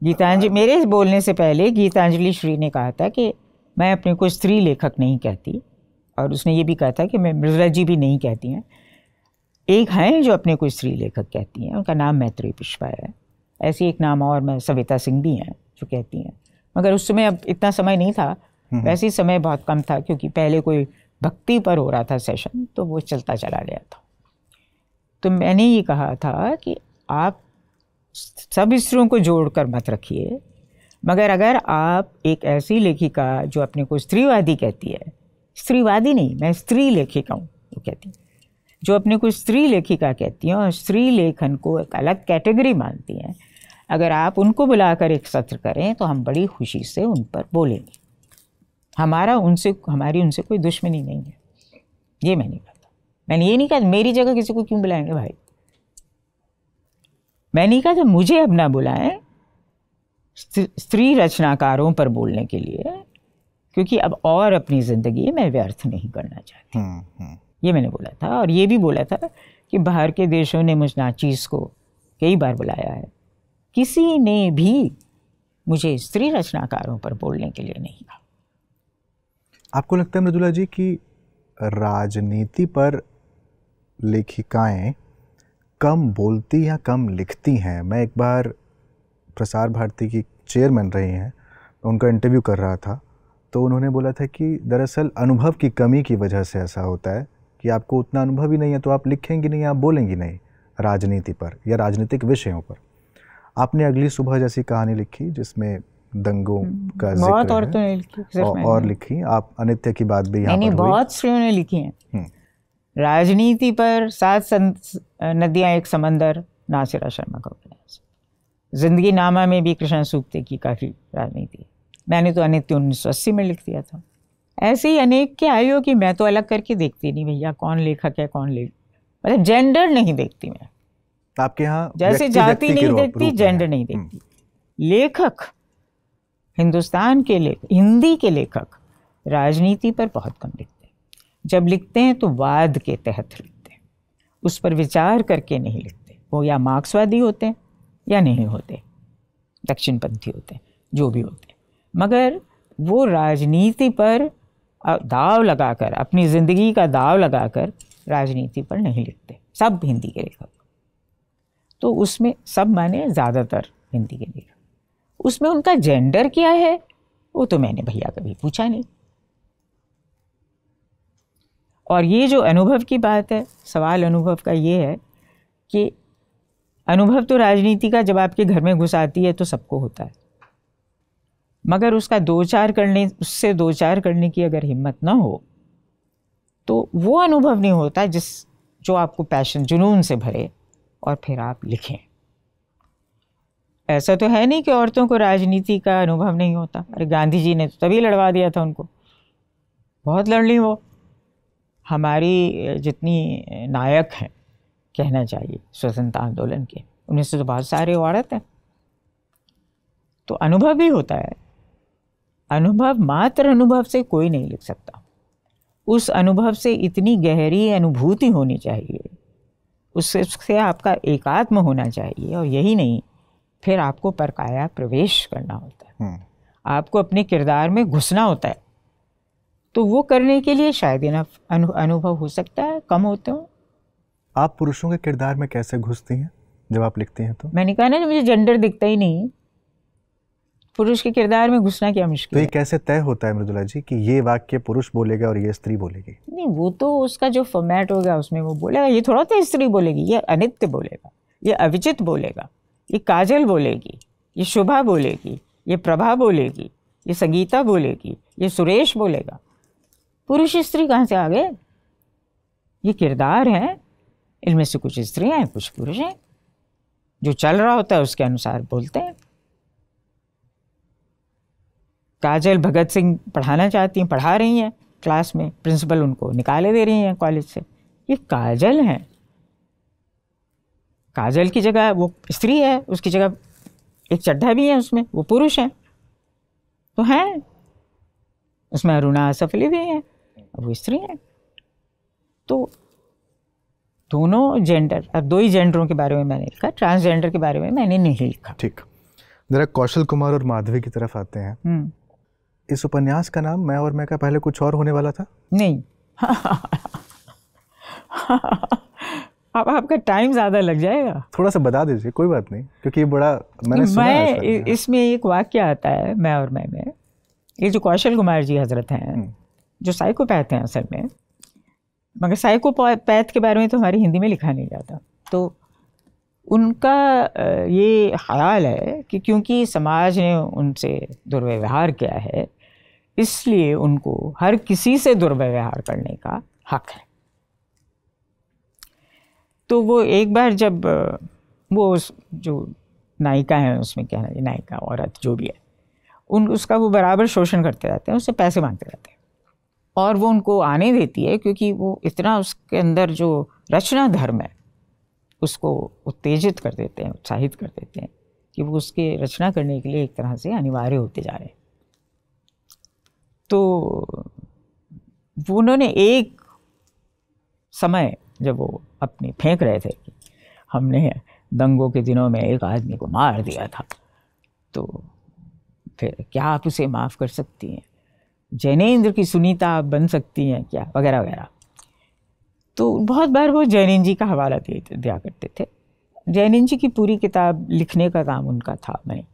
गीतांजलि मेरे बोलने से पहले गीतांजलि श्री ने कहा था कि मैं अपने को स्त्री लेखक नहीं कहती और उसने ये भी कहा था कि मैं मृदा जी भी नहीं कहती हैं एक हैं जो अपने को स्त्री लेखक कहती हैं उनका नाम मैत्री पुष्पा है ऐसी एक नाम और मैं सविता सिंह भी हैं जो कहती हैं मगर उस समय अब इतना समय नहीं था हम्म, हम्म। वैसे ही समय बहुत कम था क्योंकि पहले कोई भक्ति पर हो रहा था सेशन तो वो चलता चला गया था तो मैंने ये कहा था कि आप सब स्त्रियों को जोड़ कर मत रखिए मगर अगर आप एक ऐसी लेखिका जो अपने को स्त्रीवादी कहती है स्त्रीवादी नहीं मैं स्त्री लेखिका हूँ वो कहती है जो अपने को स्त्री लेखिका कहती हैं और स्त्री लेखन को एक अलग कैटेगरी मानती हैं अगर आप उनको बुलाकर एक सत्र करें तो हम बड़ी खुशी से उन पर बोलेंगे हमारा उनसे हमारी उनसे कोई दुश्मनी नहीं है ये मैं नहीं कहता मैंने ये नहीं कहा मेरी जगह किसी को क्यों बुलाएंगे भाई मैंने कहा तो मुझे अब ना बुलाएं स्त्री रचनाकारों पर बोलने के लिए क्योंकि अब और अपनी ज़िंदगी मैं व्यर्थ नहीं करना चाहती हम्म, हम्म। ये मैंने बोला था और ये भी बोला था कि बाहर के देशों ने मुझ नाचीज़ को कई बार बुलाया है किसी ने भी मुझे स्त्री रचनाकारों पर बोलने के लिए नहीं कहा आपको लगता है मृदुला जी कि राजनीति पर लेखिकाएं कम बोलती या कम लिखती हैं मैं एक बार प्रसार भारती की चेयरमैन रही हैं उनका इंटरव्यू कर रहा था तो उन्होंने बोला था कि दरअसल अनुभव की कमी की वजह से ऐसा होता है कि आपको उतना अनुभव ही नहीं है तो आप लिखेंगी नहीं आप बोलेंगी नहीं राजनीति पर या राजनीतिक विषयों पर आपने अगली सुबह जैसी कहानी लिखी जिसमें दंगों हम्म, का बहुत है। ने लिखी और, और लिखी आप अनित्य की बात भी यहाँ बहुत स्त्रियों ने लिखी है हम्म। राजनीति पर सात नदियाँ एक समंदर नासिरा शर्मा का उपन्यास जिंदगी नामा में भी कृष्ण सूक्ते की काफ़ी राजनीति मैंने तो अनित्य उन्नीस सौ अस्सी में लिख दिया था ऐसे ही अनेक के आयो कि मैं तो अलग करके देखती नहीं भैया कौन लेखक है कौन ले मतलब जेंडर नहीं देखती मैं आपके यहाँ जैसे जाति नहीं, देखती जेंडर नहीं देखती लेखक हिंदुस्तान के लेखक हिंदी के लेखक राजनीति पर बहुत कम लिखते जब लिखते हैं तो वाद के तहत लिखते हैं उस पर विचार करके नहीं लिखते वो या मार्क्सवादी होते हैं या नहीं होते दक्षिणपंथी होते हैं जो भी होते हैं मगर वो राजनीति पर दाव लगाकर अपनी ज़िंदगी का दाव लगाकर राजनीति पर नहीं लिखते सब हिंदी के लेखक तो उसमें सब माने ज़्यादातर हिंदी के लेखक उसमें उनका जेंडर क्या है वो तो मैंने भैया कभी पूछा नहीं और ये जो अनुभव की बात है सवाल अनुभव का ये है कि अनुभव तो राजनीति का जब आपके घर में घुस आती है तो सबको होता है मगर उसका दो चार करने उससे दो चार करने की अगर हिम्मत ना हो तो वो अनुभव नहीं होता जिस जो आपको पैशन जुनून से भरे और फिर आप लिखें ऐसा तो है नहीं कि औरतों को राजनीति का अनुभव नहीं होता अरे गांधी जी ने तो तभी लड़वा दिया था उनको बहुत लड़ ली वो हमारी जितनी नायक हैं कहना चाहिए स्वतंत्रता आंदोलन के उनमें से तो बहुत सारे औरत हैं तो अनुभव भी होता है अनुभव मात्र अनुभव से कोई नहीं लिख सकता उस अनुभव से इतनी गहरी अनुभूति होनी चाहिए उससे आपका एकात्म होना चाहिए और यही नहीं फिर आपको परकाया प्रवेश करना होता है हम्म। आपको अपने किरदार में घुसना होता है तो वो करने के लिए शायद इन अनु, अनुभव हो सकता है कम होते हो आप पुरुषों के किरदार में कैसे घुसती हैं जब आप लिखती हैं तो मैंने कहा ना मुझे जेंडर दिखता ही नहीं पुरुष के किरदार में घुसना क्या मुश्किल तो ये कैसे तय होता है मृदुला जी कि ये वाक्य पुरुष बोलेगा और ये स्त्री बोलेगी नहीं वो तो उसका जो फॉर्मेट होगा उसमें वो बोलेगा ये थोड़ा तो स्त्री बोलेगी ये अनित्य बोलेगा ये अविजित बोलेगा ये काजल बोलेगी ये शुभा बोलेगी ये प्रभा बोलेगी ये संगीता बोलेगी ये सुरेश बोलेगा पुरुष स्त्री कहाँ से आ गए ये किरदार हैं इनमें से कुछ स्त्रियाँ हैं कुछ पुरुष हैं जो चल रहा होता है उसके अनुसार बोलते हैं काजल भगत सिंह पढ़ाना चाहती हैं पढ़ा रही हैं क्लास में प्रिंसिपल उनको निकाले दे रही हैं कॉलेज से ये काजल हैं काजल की जगह वो स्त्री है उसकी जगह एक चड्ढा भी है उसमें वो पुरुष हैं तो हैं उसमें अरुणा असफली भी हैं अब स्त्री है तो दोनों जेंडर अब दो ही जेंडरों के बारे में मैंने लिखा ट्रांसजेंडर के बारे में मैंने नहीं लिखा ठीक ज़रा कौशल कुमार और माधवी की तरफ आते हैं हम्म। इस उपन्यास का नाम मैं और मैं का पहले कुछ और होने वाला था नहीं अब आपका टाइम ज़्यादा लग जाएगा थोड़ा सा बता दीजिए कोई बात नहीं क्योंकि ये बड़ा मैंने सुना मैं इसमें एक वाक्य आता है मैं और मैं में ये जो कौशल कुमार जी हजरत हैं हम्म। जो साइकोपैथ हैं असल में मगर साइकोपैथ के बारे में तो हमारी हिंदी में लिखा नहीं जाता तो उनका ये ख्याल है कि क्योंकि समाज ने उनसे दुर्व्यवहार किया है इसलिए उनको हर किसी से दुर्व्यवहार करने का हक है तो वो एक बार जब वो जो नायिका है उसमें क्या नायिका औरत जो भी है उन उसका वो बराबर शोषण करते रहते हैं उससे पैसे मांगते रहते हैं और वो उनको आने देती है क्योंकि वो इतना उसके अंदर जो रचना धर्म है उसको उत्तेजित कर देते हैं उत्साहित कर देते हैं कि वो उसके रचना करने के लिए एक तरह से अनिवार्य होते जा रहे तो उन्होंने एक समय जब वो अपनी फेंक रहे थे कि हमने दंगों के दिनों में एक आदमी को मार दिया था तो फिर क्या आप उसे माफ़ कर सकती हैं जैनेन्द्र की सुनीता आप बन सकती हैं क्या वगैरह वगैरह तो बहुत बार वो जैनेन्द्र जी का हवाला दे दिया करते थे जैनेन्द्र जी की पूरी किताब लिखने का काम उनका था मैंने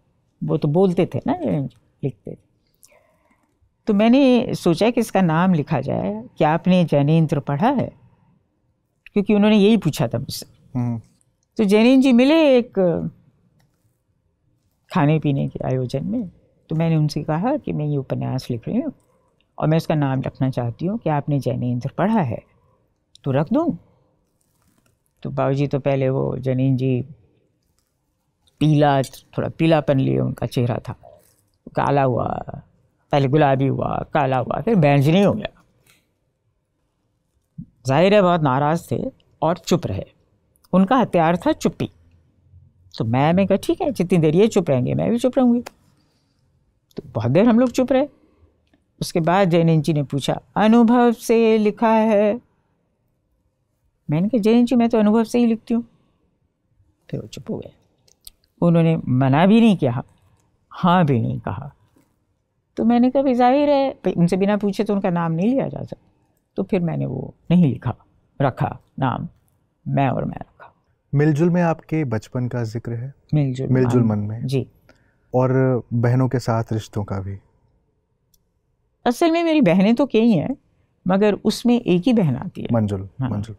वो तो बोलते थे ना जैन जी लिखते थे तो मैंने सोचा कि इसका नाम लिखा जाए क्या आपने जैनेन्द्र पढ़ा है क्योंकि उन्होंने यही पूछा था मुझसे हम्म। तो जैनेन्द्र जी मिले एक खाने पीने के आयोजन में तो मैंने उनसे कहा कि मैं ये उपन्यास लिख रही हूँ और मैं उसका नाम रखना चाहती हूँ कि आपने जैनेन्द्र पढ़ा है तो रख दूँ तो बाबू जी तो पहले वो जनीन जी पीला थोड़ा पीलापन लिए उनका चेहरा था काला हुआ पहले गुलाबी हुआ काला हुआ फिर बैंजनी हो गया जाहिर है बहुत नाराज़ थे और चुप रहे उनका हथियार था चुप्पी तो मैं मैं कहा ठीक है जितनी देर ये चुप रहेंगे मैं भी चुप रहूँगी तो बहुत देर हम लोग चुप रहे उसके बाद जैनिन जी ने पूछा अनुभव से लिखा है मैंने कहा जैन जी मैं तो अनुभव से ही लिखती हूँ फिर तो वो चुप हो गए उन्होंने मना भी नहीं किया हाँ भी नहीं कहा तो मैंने कहा जाहिर है उनसे बिना पूछे तो उनका नाम नहीं लिया जा सकता तो फिर मैंने वो नहीं लिखा रखा नाम मैं और मैं रखा मिलजुल में आपके बचपन का जिक्र है मिलजुल मिलजुल हाँ। मन में जी और बहनों के साथ रिश्तों का भी असल में मेरी बहनें तो कई हैं मगर उसमें एक ही बहन आती है मंजुल हाँ, मंजुल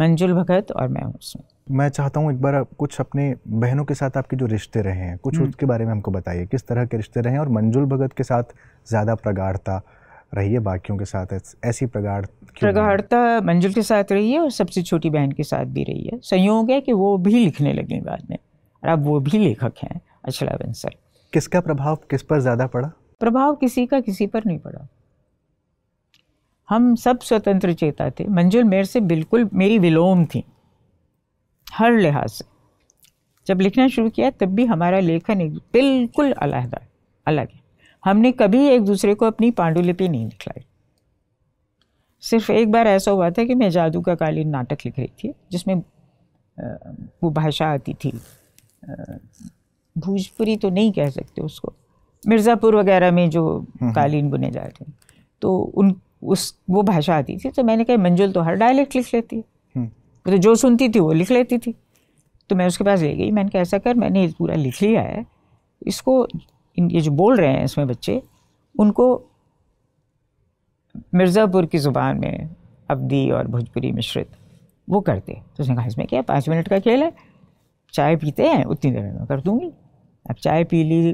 मंजुल भगत और मैं हूँ उसमें मैं चाहता हूँ एक बार आप कुछ अपने बहनों के साथ आपके जो रिश्ते रहे हैं कुछ हम्म। उसके बारे में हमको बताइए किस तरह के रिश्ते रहे हैं और मंजुल भगत के साथ ज़्यादा प्रगाढ़ता रही है बाकियों के साथ ऐसी प्रगाढ़ प्रगाढ़ता मंजुल के साथ रही है और सबसे छोटी बहन के साथ भी रही है संयोग है कि वो भी लिखने लगी बाद में और अब वो भी लेखक हैं अचला बंसल किसका प्रभाव किस पर ज़्यादा पड़ा प्रभाव किसी का किसी पर नहीं पड़ा हम सब स्वतंत्र चेता थे मंजुल मेर से बिल्कुल मेरी विलोम थी हर लिहाज से जब लिखना शुरू किया तब भी हमारा लेखन एक बिल्कुल अलहदा अलग है हमने कभी एक दूसरे को अपनी पांडुलिपि नहीं दिखलाई सिर्फ एक बार ऐसा हुआ था कि मैं जादू का कालीन नाटक लिख रही थी जिसमें वो भाषा आती थी भोजपुरी तो नहीं कह सकते उसको मिर्ज़ापुर वगैरह में जो हम्म। कालीन बुने जाते हैं तो उन उस वो भाषा आती थी तो मैंने कहा मंजुल तो हर डायलेक्ट लिख लेती है हम्म। तो जो सुनती थी वो लिख लेती थी तो मैं उसके पास ले गई मैंने कहा ऐसा कर मैंने ये पूरा लिख लिया है इसको इन ये जो बोल रहे हैं इसमें बच्चे उनको मिर्ज़ापुर की ज़ुबान में अबदी और भोजपुरी मिश्रित वो करते तो उसने कहा इसमें क्या पाँच मिनट का खेल है चाय पीते हैं उतनी देर में मैं कर दूँगी अब चाय पी ली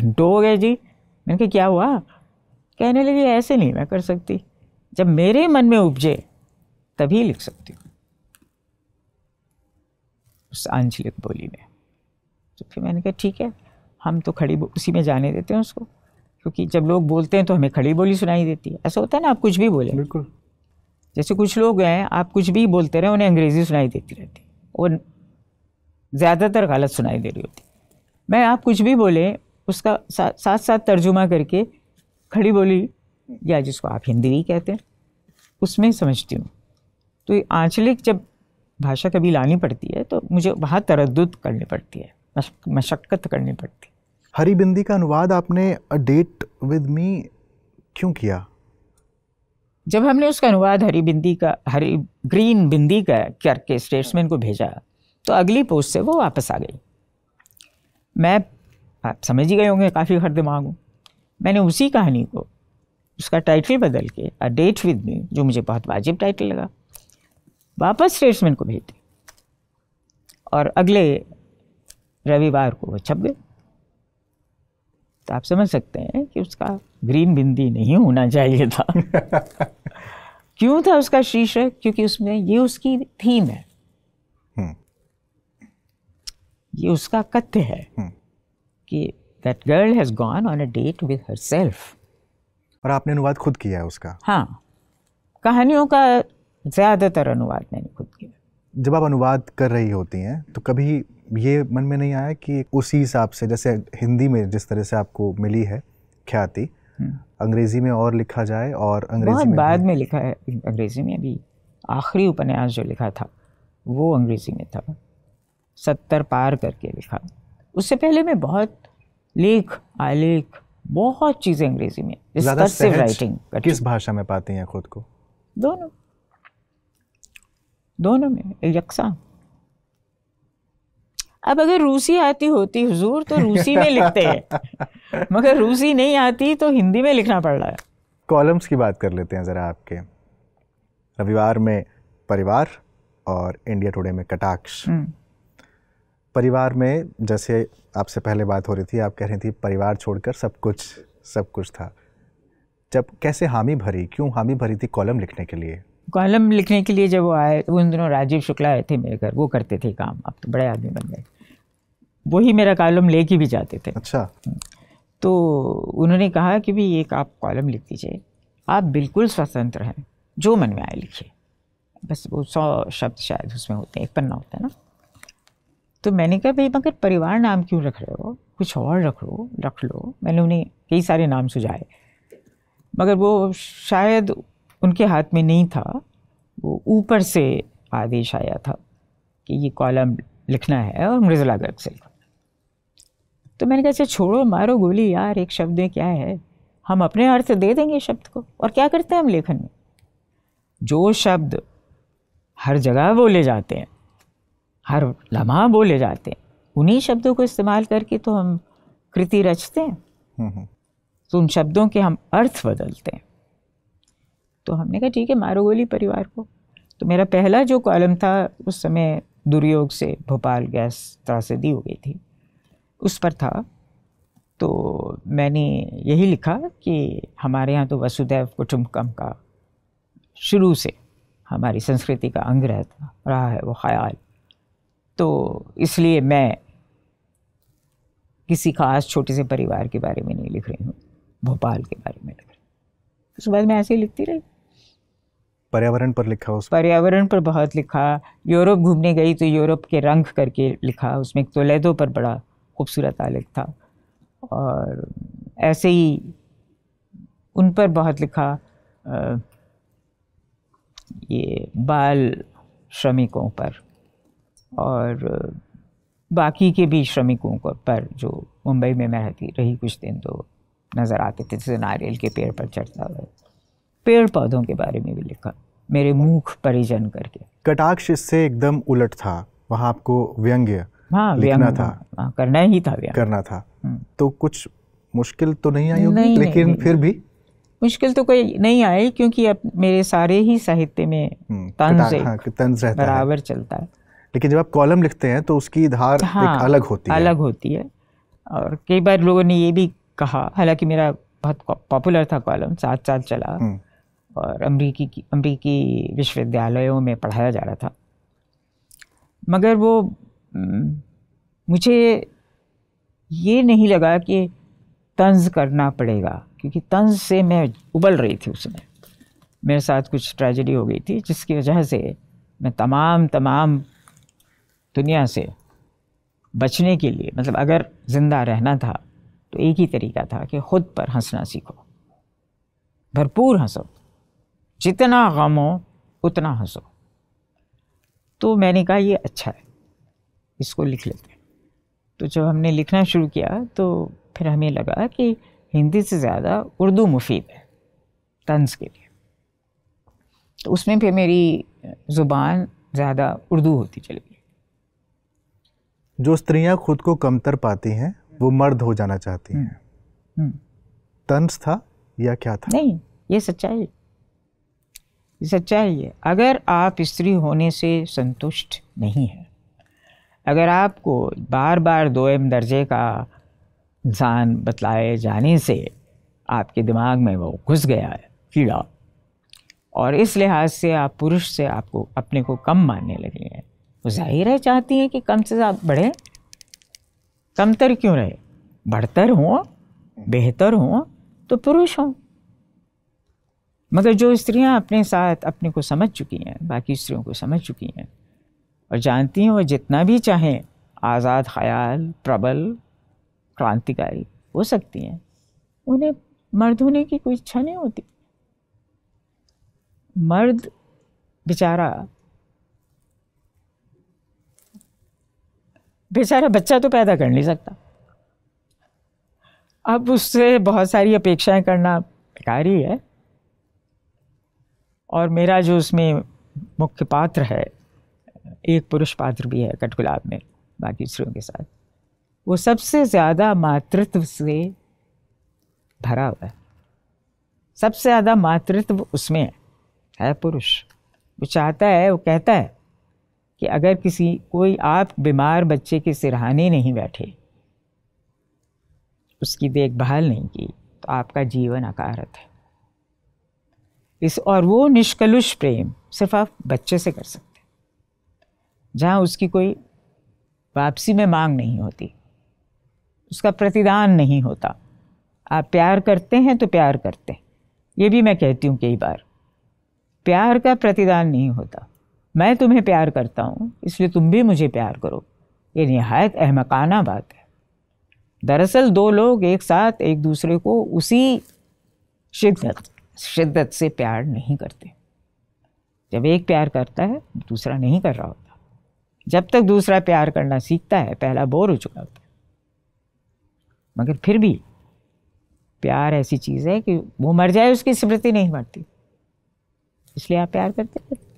घंटों हो गए जी मैंने कहा क्या हुआ कहने लगी ऐसे नहीं मैं कर सकती जब मेरे मन में उपजे तभी लिख सकती हूँ उस आंचलिक बोली में तो फिर मैंने कहा ठीक है हम तो खड़ी उसी में जाने देते हैं उसको क्योंकि जब लोग बोलते हैं तो हमें खड़ी बोली सुनाई देती है ऐसा होता है ना आप कुछ भी बोले बिल्कुल जैसे कुछ लोग हैं आप कुछ भी बोलते रहे उन्हें अंग्रेज़ी सुनाई देती रहती और ज़्यादातर गलत सुनाई दे रही होती मैं आप कुछ भी बोले उसका सा, साथ साथ तर्जुमा करके खड़ी बोली या जिसको आप हिंदी भी कहते हैं उसमें समझती हूँ तो आंचलिक जब भाषा कभी लानी पड़ती है तो मुझे बहुत तरद करनी पड़ती है मशक्क़त करनी पड़ती है हरी बिंदी का अनुवाद आपने अ डेट विद मी क्यों किया जब हमने उसका अनुवाद हरी बिंदी का हरी ग्रीन बिंदी का करके स्टेट्समैन को भेजा तो अगली पोस्ट से वो वापस आ गई मैं आप समझ ही गए होंगे काफ़ी हर दिमाग हूँ मैंने उसी कहानी को उसका टाइटल बदल के अ डेट विद मी जो मुझे बहुत वाजिब टाइटल लगा वापस स्टेट्समैन को भेज दी और अगले रविवार को वह छप गए तो आप समझ सकते हैं कि उसका ग्रीन बिंदी नहीं होना चाहिए था *laughs* क्यों था उसका शीर्षक क्योंकि उसमें ये उसकी थीम है ये उसका कथ्य है हम्म। कि that girl has gone on a date with herself और आपने अनुवाद खुद किया है उसका हाँ कहानियों का ज़्यादातर अनुवाद मैंने खुद किया जब आप अनुवाद कर रही होती हैं तो कभी ये मन में नहीं आया कि उसी हिसाब से जैसे हिंदी में जिस तरह से आपको मिली है ख्याति हम्म। अंग्रेजी में और लिखा जाए और अंग्रेजी बहुत में बाद में लिखा है अंग्रेजी में अभी आखिरी उपन्यास जो लिखा था वो अंग्रेजी में था सत्तर पार करके लिखा उससे पहले मैं बहुत लेख आलेख बहुत चीज़ें अंग्रेजी में राइटिंग किस भाषा में पाती हैं खुद को दोनों दोनों में यकसा अब अगर रूसी आती होती हुजूर तो रूसी में लिखते हैं *laughs* मगर रूसी नहीं आती तो हिंदी में लिखना पड़ रहा है कॉलम्स की बात कर लेते हैं ज़रा आपके रविवार में परिवार और इंडिया टुडे में कटाक्ष हम्म। परिवार में जैसे आपसे पहले बात हो रही थी आप कह रही थी परिवार छोड़कर सब कुछ सब कुछ था जब कैसे हामी भरी क्यों हामी भरी थी कॉलम लिखने के लिए कॉलम लिखने के लिए जब वो आए उन दिनों राजीव शुक्ला आए थे मेरे घर वो करते थे काम अब तो बड़े आदमी बन गए वही मेरा कॉलम ले के भी जाते थे अच्छा हम्म। तो उन्होंने कहा कि भाई एक आप कॉलम लिख दीजिए आप बिल्कुल स्वतंत्र हैं जो मन में आए लिखिए बस वो सौ शब्द शायद उसमें होते हैं एक पन्ना होता है ना तो मैंने कहा भाई मगर परिवार नाम क्यों रख रहे हो कुछ और रख लो रख लो मैंने उन्हें कई सारे नाम सुझाए मगर वो शायद उनके हाथ में नहीं था वो ऊपर से आदेश आया था कि ये कॉलम लिखना है और मृजला गर्ग से लिखना तो मैंने कहा अच्छा, छोड़ो मारो गोली यार एक शब्द में क्या है हम अपने अर्थ दे देंगे शब्द को और क्या करते हैं हम लेखन में जो शब्द हर जगह बोले जाते हैं हर लम्हा बोले जाते हैं उन्हीं शब्दों को इस्तेमाल करके तो हम कृति रचते हैं हम्म, हम्म। तो उन शब्दों के हम अर्थ बदलते हैं तो हमने कहा ठीक है मारोगोली गोली परिवार को तो मेरा पहला जो कॉलम था उस समय दुर्योग से भोपाल गैस त्रासदी हो गई थी उस पर था तो मैंने यही लिखा कि हमारे यहाँ तो वसुदेव कुटुम्बकम का शुरू से हमारी संस्कृति का अंग रहता रहा है वो ख्याल तो इसलिए मैं किसी खास छोटे से परिवार के बारे में नहीं लिख रही हूँ भोपाल के बारे में लिख रही हूँ उसके बाद मैं ऐसे ही लिखती रही पर्यावरण पर लिखा उस पर्यावरण पर बहुत लिखा यूरोप घूमने गई तो यूरोप के रंग करके लिखा उसमें तोलेदो पर बड़ा खूबसूरत आलेख था और ऐसे ही उन पर बहुत लिखा ये बाल श्रमिकों पर और बाकी के भी श्रमिकों को पर जो मुंबई में मैं रहती रही कुछ दिन तो नज़र आते थे जैसे नारियल के पेड़ पर चढ़ता हुआ पेड़ पौधों के बारे में भी लिखा मेरे मुख परिजन करके कटाक्ष इससे एकदम उलट था वहाँ आपको व्यंग्य हाँ व्यंग, था आ, हाँ, करना ही था व्यंग करना था हम्म। तो कुछ मुश्किल तो नहीं आई होगी लेकिन नहीं, फिर भी मुश्किल तो कोई नहीं आई क्योंकि अब मेरे सारे ही साहित्य में हम्म, तंज हाँ, तंज बराबर चलता है लेकिन जब आप कॉलम लिखते हैं तो उसकी धार हाँ, एक अलग होती अलग है अलग होती है और कई बार लोगों ने ये भी कहा हालांकि मेरा बहुत पॉपुलर था कॉलम सात साल चला हम्म। और अमरीकी अमरीकी विश्वविद्यालयों में पढ़ाया जा रहा था मगर वो हम्म, मुझे ये नहीं लगा कि तंज करना पड़ेगा क्योंकि तंज से मैं उबल रही थी उसमें मेरे साथ कुछ ट्रेजडी हो गई थी जिसकी वजह से मैं तमाम तमाम दुनिया से बचने के लिए मतलब अगर ज़िंदा रहना था तो एक ही तरीका था कि ख़ुद पर हंसना सीखो भरपूर हंसो जितना गम हो उतना हंसो तो मैंने कहा ये अच्छा है इसको लिख लेते हैं तो जब हमने लिखना शुरू किया तो फिर हमें लगा कि हिंदी से ज़्यादा उर्दू मुफीद है तंज के लिए तो उसमें फिर मेरी ज़ुबान ज़्यादा उर्दू होती चली गई जो स्त्रियां खुद को कमतर पाती हैं वो मर्द हो जाना चाहती हैं हम्म, हम्म। तंस था या क्या था नहीं ये सच्चाई ये सच्चाई है अगर आप स्त्री होने से संतुष्ट नहीं हैं अगर आपको बार बार दो एम दर्जे का इंसान बतलाए जाने से आपके दिमाग में वो घुस गया है कीड़ा और इस लिहाज से आप पुरुष से आपको अपने को कम मानने लगे हैं तो जाहिर है चाहती हैं कि कम से ज़्यादा बढ़े कमतर क्यों रहे बढ़तर हों बेहतर हों तो पुरुष हों मगर जो स्त्रियां अपने साथ अपने को समझ चुकी हैं बाकी स्त्रियों को समझ चुकी हैं और जानती हैं वो जितना भी चाहें आज़ाद ख्याल प्रबल क्रांतिकारी हो सकती हैं उन्हें मर्द होने की कोई इच्छा नहीं होती मर्द बेचारा बेचारा बच्चा तो पैदा कर नहीं सकता अब उससे बहुत सारी अपेक्षाएं करना बेकार ही है और मेरा जो उसमें मुख्य पात्र है एक पुरुष पात्र भी है कटगुलाब में बाकी स्त्रियों के साथ वो सबसे ज़्यादा मातृत्व से भरा हुआ है सबसे ज़्यादा मातृत्व उसमें है है पुरुष वो चाहता है वो कहता है कि अगर किसी कोई आप बीमार बच्चे के सिरहाने नहीं बैठे उसकी देखभाल नहीं की तो आपका जीवन अकारत है इस और वो निष्कलुष प्रेम सिर्फ आप बच्चे से कर सकते जहाँ उसकी कोई वापसी में मांग नहीं होती उसका प्रतिदान नहीं होता आप प्यार करते हैं तो प्यार करते हैं ये भी मैं कहती हूँ कई बार प्यार का प्रतिदान नहीं होता मैं तुम्हें प्यार करता हूँ इसलिए तुम भी मुझे प्यार करो ये नहायत अहमकाना बात है दरअसल दो लोग एक साथ एक दूसरे को उसी शिद्दत शिद्दत से प्यार नहीं करते जब एक प्यार करता है दूसरा नहीं कर रहा होता जब तक दूसरा प्यार करना सीखता है पहला बोर हो चुका होता है मगर फिर भी प्यार ऐसी चीज़ है कि वो मर जाए उसकी स्मृति नहीं मरती इसलिए आप प्यार करते रहते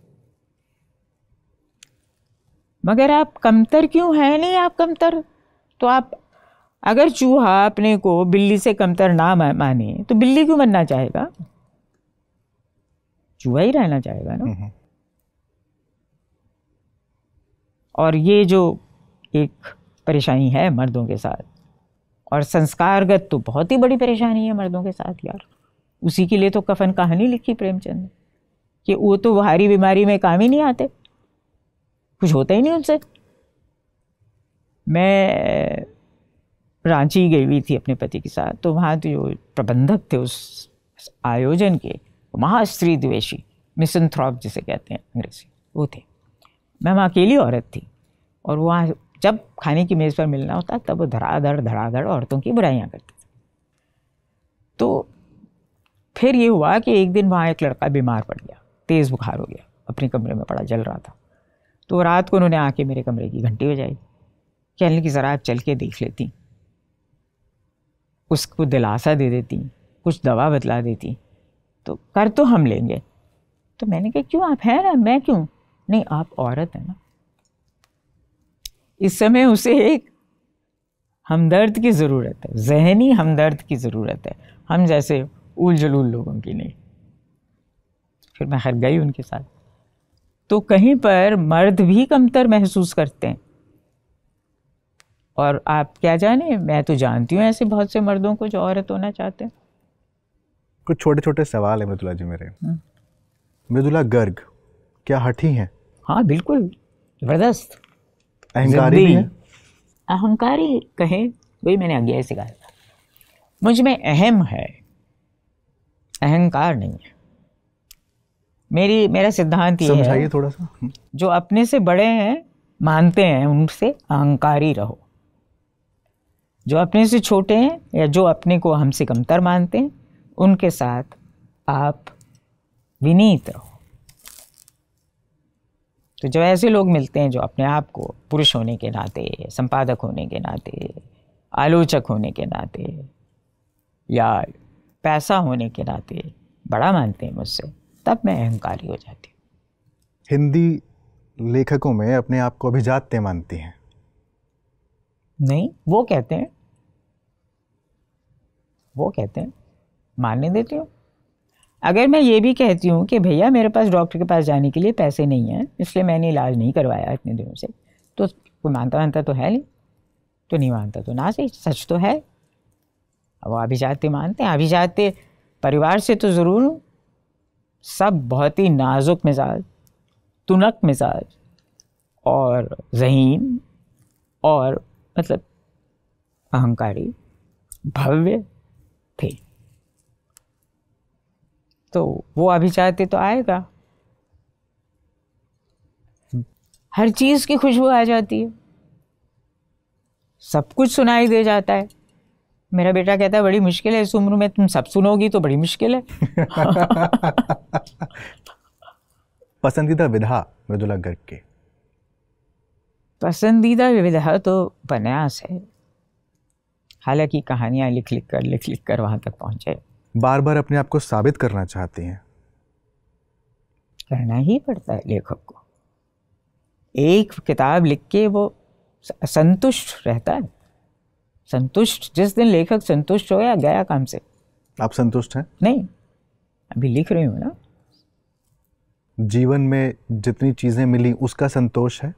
मगर आप कमतर क्यों हैं नहीं आप कमतर तो आप अगर चूहा अपने को बिल्ली से कमतर ना माने तो बिल्ली क्यों बनना चाहेगा चूहा ही रहना चाहेगा ना और ये जो एक परेशानी है मर्दों के साथ और संस्कारगत तो बहुत ही बड़ी परेशानी है मर्दों के साथ यार उसी के लिए तो कफन कहानी लिखी प्रेमचंद कि वो तो भारी बीमारी में काम ही नहीं आते कुछ होता ही नहीं उनसे मैं रांची गई हुई थी अपने पति के साथ तो वहाँ जो प्रबंधक थे उस आयोजन के महास्त्री द्वेशी मिसनथ्रॉप जिसे कहते हैं अंग्रेजी वो थे मैं वहाँ अकेली औरत थी और वहाँ जब खाने की मेज़ पर मिलना होता तब वो धड़ाधड़ धड़ाधड़ औरतों की बुराइयाँ करते थे तो फिर ये हुआ कि एक दिन वहाँ एक लड़का बीमार पड़ गया तेज़ बुखार हो गया अपने कमरे में पड़ा जल रहा था तो रात को उन्होंने आके मेरे कमरे की घंटी बजाई कहने की ज़रा आप चल के देख लेती उसको दिलासा दे देती कुछ दवा बतला देती तो कर तो हम लेंगे तो मैंने कहा क्यों आप हैं ना मैं क्यों नहीं आप औरत हैं ना इस समय उसे एक हमदर्द की ज़रूरत है जहनी हमदर्द की ज़रूरत है हम जैसे उल जलूल लोगों की नहीं फिर मैं हर गई उनके साथ तो कहीं पर मर्द भी कमतर महसूस करते हैं और आप क्या जाने मैं तो जानती हूँ ऐसे बहुत से मर्दों को जो औरत होना चाहते हैं कुछ छोटे छोटे सवाल है मृदुला जी मेरे हम्म। मृदुला गर्ग क्या हठी हैं हाँ बिल्कुल जबरदस्त अहंकारी अहंकारी कहें वही मैंने आगे ऐसे कहा था मुझ में अहम है अहंकार नहीं है मेरी मेरा सिद्धांत ये है थोड़ा सा हम्म। जो अपने से बड़े हैं मानते हैं उनसे अहंकारी रहो जो अपने से छोटे हैं या जो अपने को हमसे कमतर मानते हैं उनके साथ आप विनीत रहो तो जब ऐसे लोग मिलते हैं जो अपने आप को पुरुष होने के नाते संपादक होने के नाते आलोचक होने के नाते या पैसा होने के नाते बड़ा मानते हैं मुझसे तब मैं अहंकारी हो जाती हूँ हिंदी लेखकों में अपने आप को अभिजात्य मानती हैं नहीं वो कहते हैं वो कहते हैं मानने देती हूँ अगर मैं ये भी कहती हूँ कि भैया मेरे पास डॉक्टर के पास जाने के लिए पैसे नहीं हैं इसलिए मैंने इलाज नहीं करवाया इतने दिनों से तो कोई मानता मानता तो है नहीं तो नहीं मानता तो ना सही सच तो है वो अभिजाते मानते हैं अभिजाते परिवार से तो ज़रूर हूँ सब बहुत ही नाजुक मिजाज तुनक मिजाज और जहीन और मतलब अहंकारी भव्य थे तो वो अभी चाहते तो आएगा हर चीज़ की खुशबू आ जाती है सब कुछ सुनाई दे जाता है मेरा बेटा कहता है बड़ी मुश्किल है इस उम्र में तुम सब सुनोगी तो बड़ी मुश्किल है *laughs* पसंदीदा विधा मृदुला गर्ग के पसंदीदा विधा तो बनयास है हालांकि कहानियां लिख लिख कर लिख लिख कर वहां तक पहुंचे बार बार अपने आप को साबित करना चाहते हैं करना ही पड़ता है लेखक को एक किताब लिख के वो संतुष्ट रहता है संतुष्ट जिस दिन लेखक संतुष्ट हो या गया काम से आप संतुष्ट हैं नहीं अभी लिख रही हूँ ना जीवन में जितनी चीज़ें मिली उसका संतोष है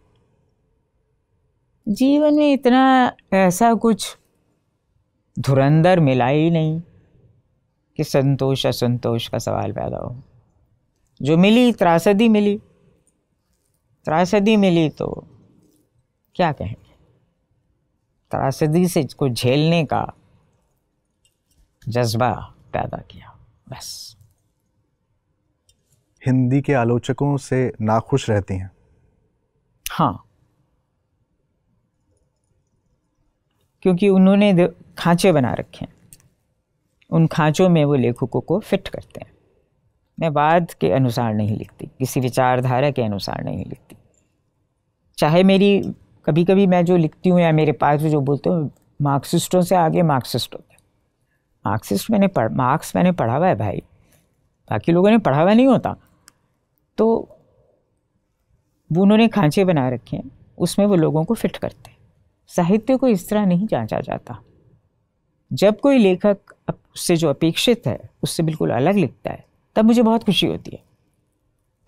जीवन में इतना ऐसा कुछ धुरंधर मिला ही नहीं कि संतोष असंतोष का सवाल पैदा हो जो मिली त्रासदी मिली त्रासदी मिली तो क्या कहें त्रासदी से इसको झेलने का जज्बा पैदा किया बस हिंदी के आलोचकों से नाखुश रहती हैं हाँ क्योंकि उन्होंने खांचे बना रखे हैं उन खांचों में वो लेखकों को फिट करते हैं मैं वाद के अनुसार नहीं लिखती किसी विचारधारा के अनुसार नहीं लिखती चाहे मेरी कभी कभी मैं जो लिखती हूँ या मेरे पास जो बोलते हूँ मार्क्सिस्टों से आगे मार्क्सिस्ट होते हैं मार्क्सिस्ट मैंने पढ़ मार्क्स मैंने पढ़ा हुआ है भाई बाकी लोगों ने पढ़ा हुआ नहीं होता तो वो उन्होंने खांचे बना रखे हैं उसमें वो लोगों को फिट करते हैं साहित्य को इस तरह नहीं जांचा जाता जब कोई लेखक उससे जो अपेक्षित है उससे बिल्कुल अलग लिखता है तब मुझे बहुत खुशी होती है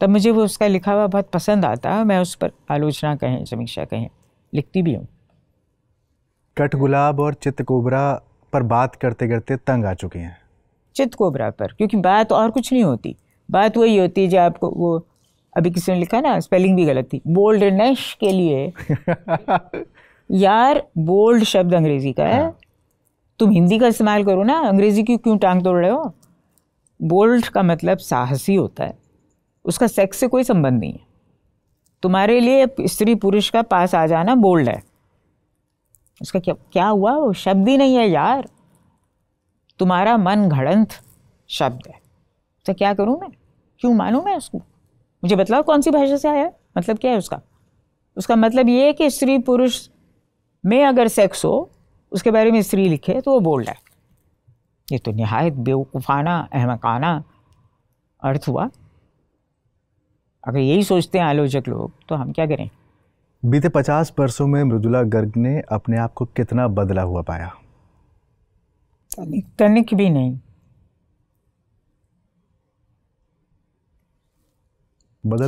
तब मुझे वो उसका लिखा हुआ बहुत पसंद आता है मैं उस पर आलोचना कहें समीक्षा कहें लिखती भी हूँ कट गुलाब और चित कोबरा पर बात करते करते तंग आ चुके हैं चित कोबरा पर क्योंकि बात और कुछ नहीं होती बात वही होती है जो आपको वो अभी किसी ने लिखा ना स्पेलिंग भी गलत थी बोल्ड नश के लिए *laughs* यार बोल्ड शब्द अंग्रेजी का है हाँ। तुम हिंदी का इस्तेमाल करो ना अंग्रेजी की क्यों टांग तोड़ रहे हो बोल्ड का मतलब साहसी होता है उसका सेक्स से कोई संबंध नहीं है तुम्हारे लिए स्त्री पुरुष का पास आ जाना बोल्ड है उसका क्या क्या हुआ वो शब्द ही नहीं है यार तुम्हारा मन घड़ंत शब्द है तो क्या करूँ मैं क्यों मानूँ मैं उसको मुझे बताओ कौन सी भाषा से आया मतलब क्या है उसका उसका मतलब ये है कि स्त्री पुरुष में अगर सेक्स हो उसके बारे में स्त्री लिखे तो वो बोल्ड है ये तो निहायत बेवकूफ़ाना अहमकाना अर्थ हुआ अगर यही सोचते हैं आलोचक लोग तो हम क्या करें बीते पचास वर्षों में मृदुला गर्ग ने अपने आप को कितना बदला हुआ पाया तनिक तनिक भी नहीं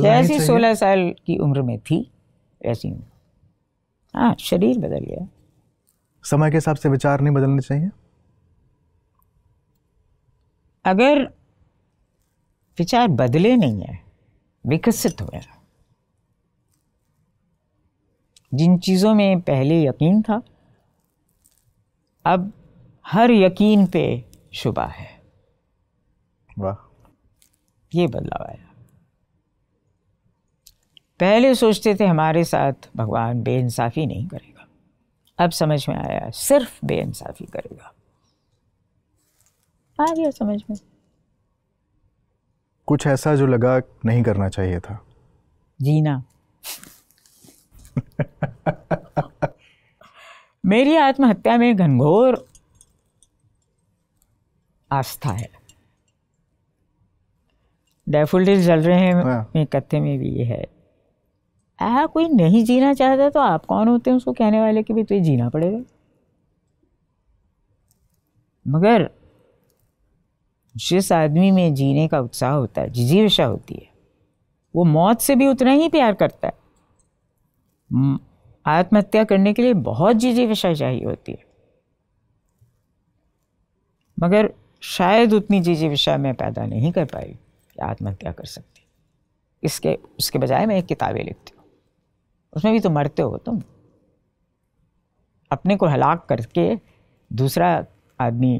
जैसी सोलह साल की उम्र में थी ऐसी उम्र हाँ शरीर बदल गया समय के हिसाब से विचार नहीं बदलने चाहिए अगर विचार बदले नहीं है विकसित हुए जिन चीज़ों में पहले यकीन था अब हर यकीन पे शुबा है वाह ये बदलाव आया पहले सोचते थे हमारे साथ भगवान बेइंसाफ़ी नहीं करेगा अब समझ में आया सिर्फ बेइंसाफ़ी करेगा आ गया समझ में कुछ ऐसा जो लगा नहीं करना चाहिए था जीना मेरी आत्महत्या में घनघोर आस्था है डैफोडिल जल रहे हैं हाँ। में कत्थे में भी ये है आ कोई नहीं जीना चाहता तो आप कौन होते हैं उसको कहने वाले कि भाई तुझे जीना पड़ेगा मगर जिस आदमी में जीने का उत्साह होता है जिजीवशा होती है वो मौत से भी उतना ही प्यार करता है आत्महत्या करने के लिए बहुत जिजीविशा चाहिए होती है मगर शायद उतनी जिजीविशा मैं पैदा नहीं कर पाई कि आत्महत्या कर सकती इसके उसके बजाय मैं एक किताबें लिखती हूँ उसमें भी तो मरते हो तुम अपने को हलाक करके दूसरा आदमी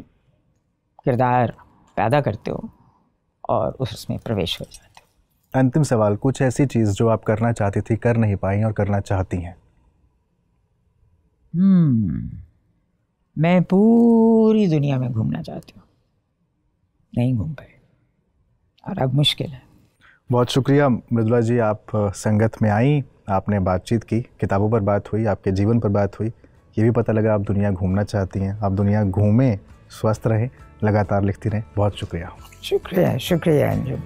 किरदार पैदा करते हो और उसमें प्रवेश हो जाते हो अंतिम सवाल कुछ ऐसी चीज़ जो आप करना चाहती थी कर नहीं पाई और करना चाहती हैं हम्म, मैं पूरी दुनिया में घूमना चाहती हूँ नहीं घूम पाई और अब मुश्किल है बहुत शुक्रिया मृदुला जी आप संगत में आई आपने बातचीत की किताबों पर बात हुई आपके जीवन पर बात हुई ये भी पता लगा आप दुनिया घूमना चाहती हैं आप दुनिया घूमें स्वस्थ रहें लगातार लिखती रहें बहुत शुक्रिया शुक्रिया शुक्रिया अंजुम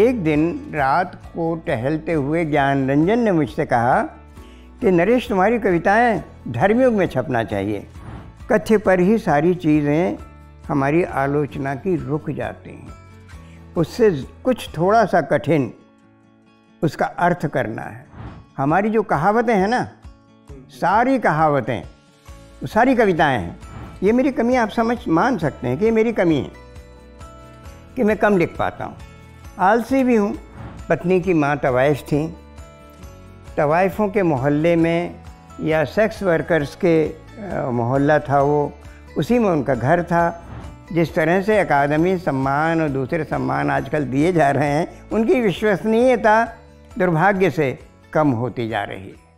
एक दिन रात को टहलते हुए ज्ञान रंजन ने मुझसे कहा कि नरेश तुम्हारी कविताएं धर्मयुग में छपना चाहिए कथ्य पर ही सारी चीज़ें हमारी आलोचना की रुक जाती हैं उससे कुछ थोड़ा सा कठिन उसका अर्थ करना है हमारी जो कहावतें हैं ना सारी कहावतें सारी कविताएं हैं ये मेरी कमी आप समझ मान सकते हैं कि ये मेरी कमी है कि मैं कम लिख पाता हूँ आलसी भी हूँ पत्नी की माँ तवाइफ थी तवाइफों के मोहल्ले में या सेक्स वर्कर्स के मोहल्ला था वो उसी में उनका घर था जिस तरह से अकादमी सम्मान और दूसरे सम्मान आजकल दिए जा रहे हैं उनकी विश्वसनीयता दुर्भाग्य से कम होती जा रही है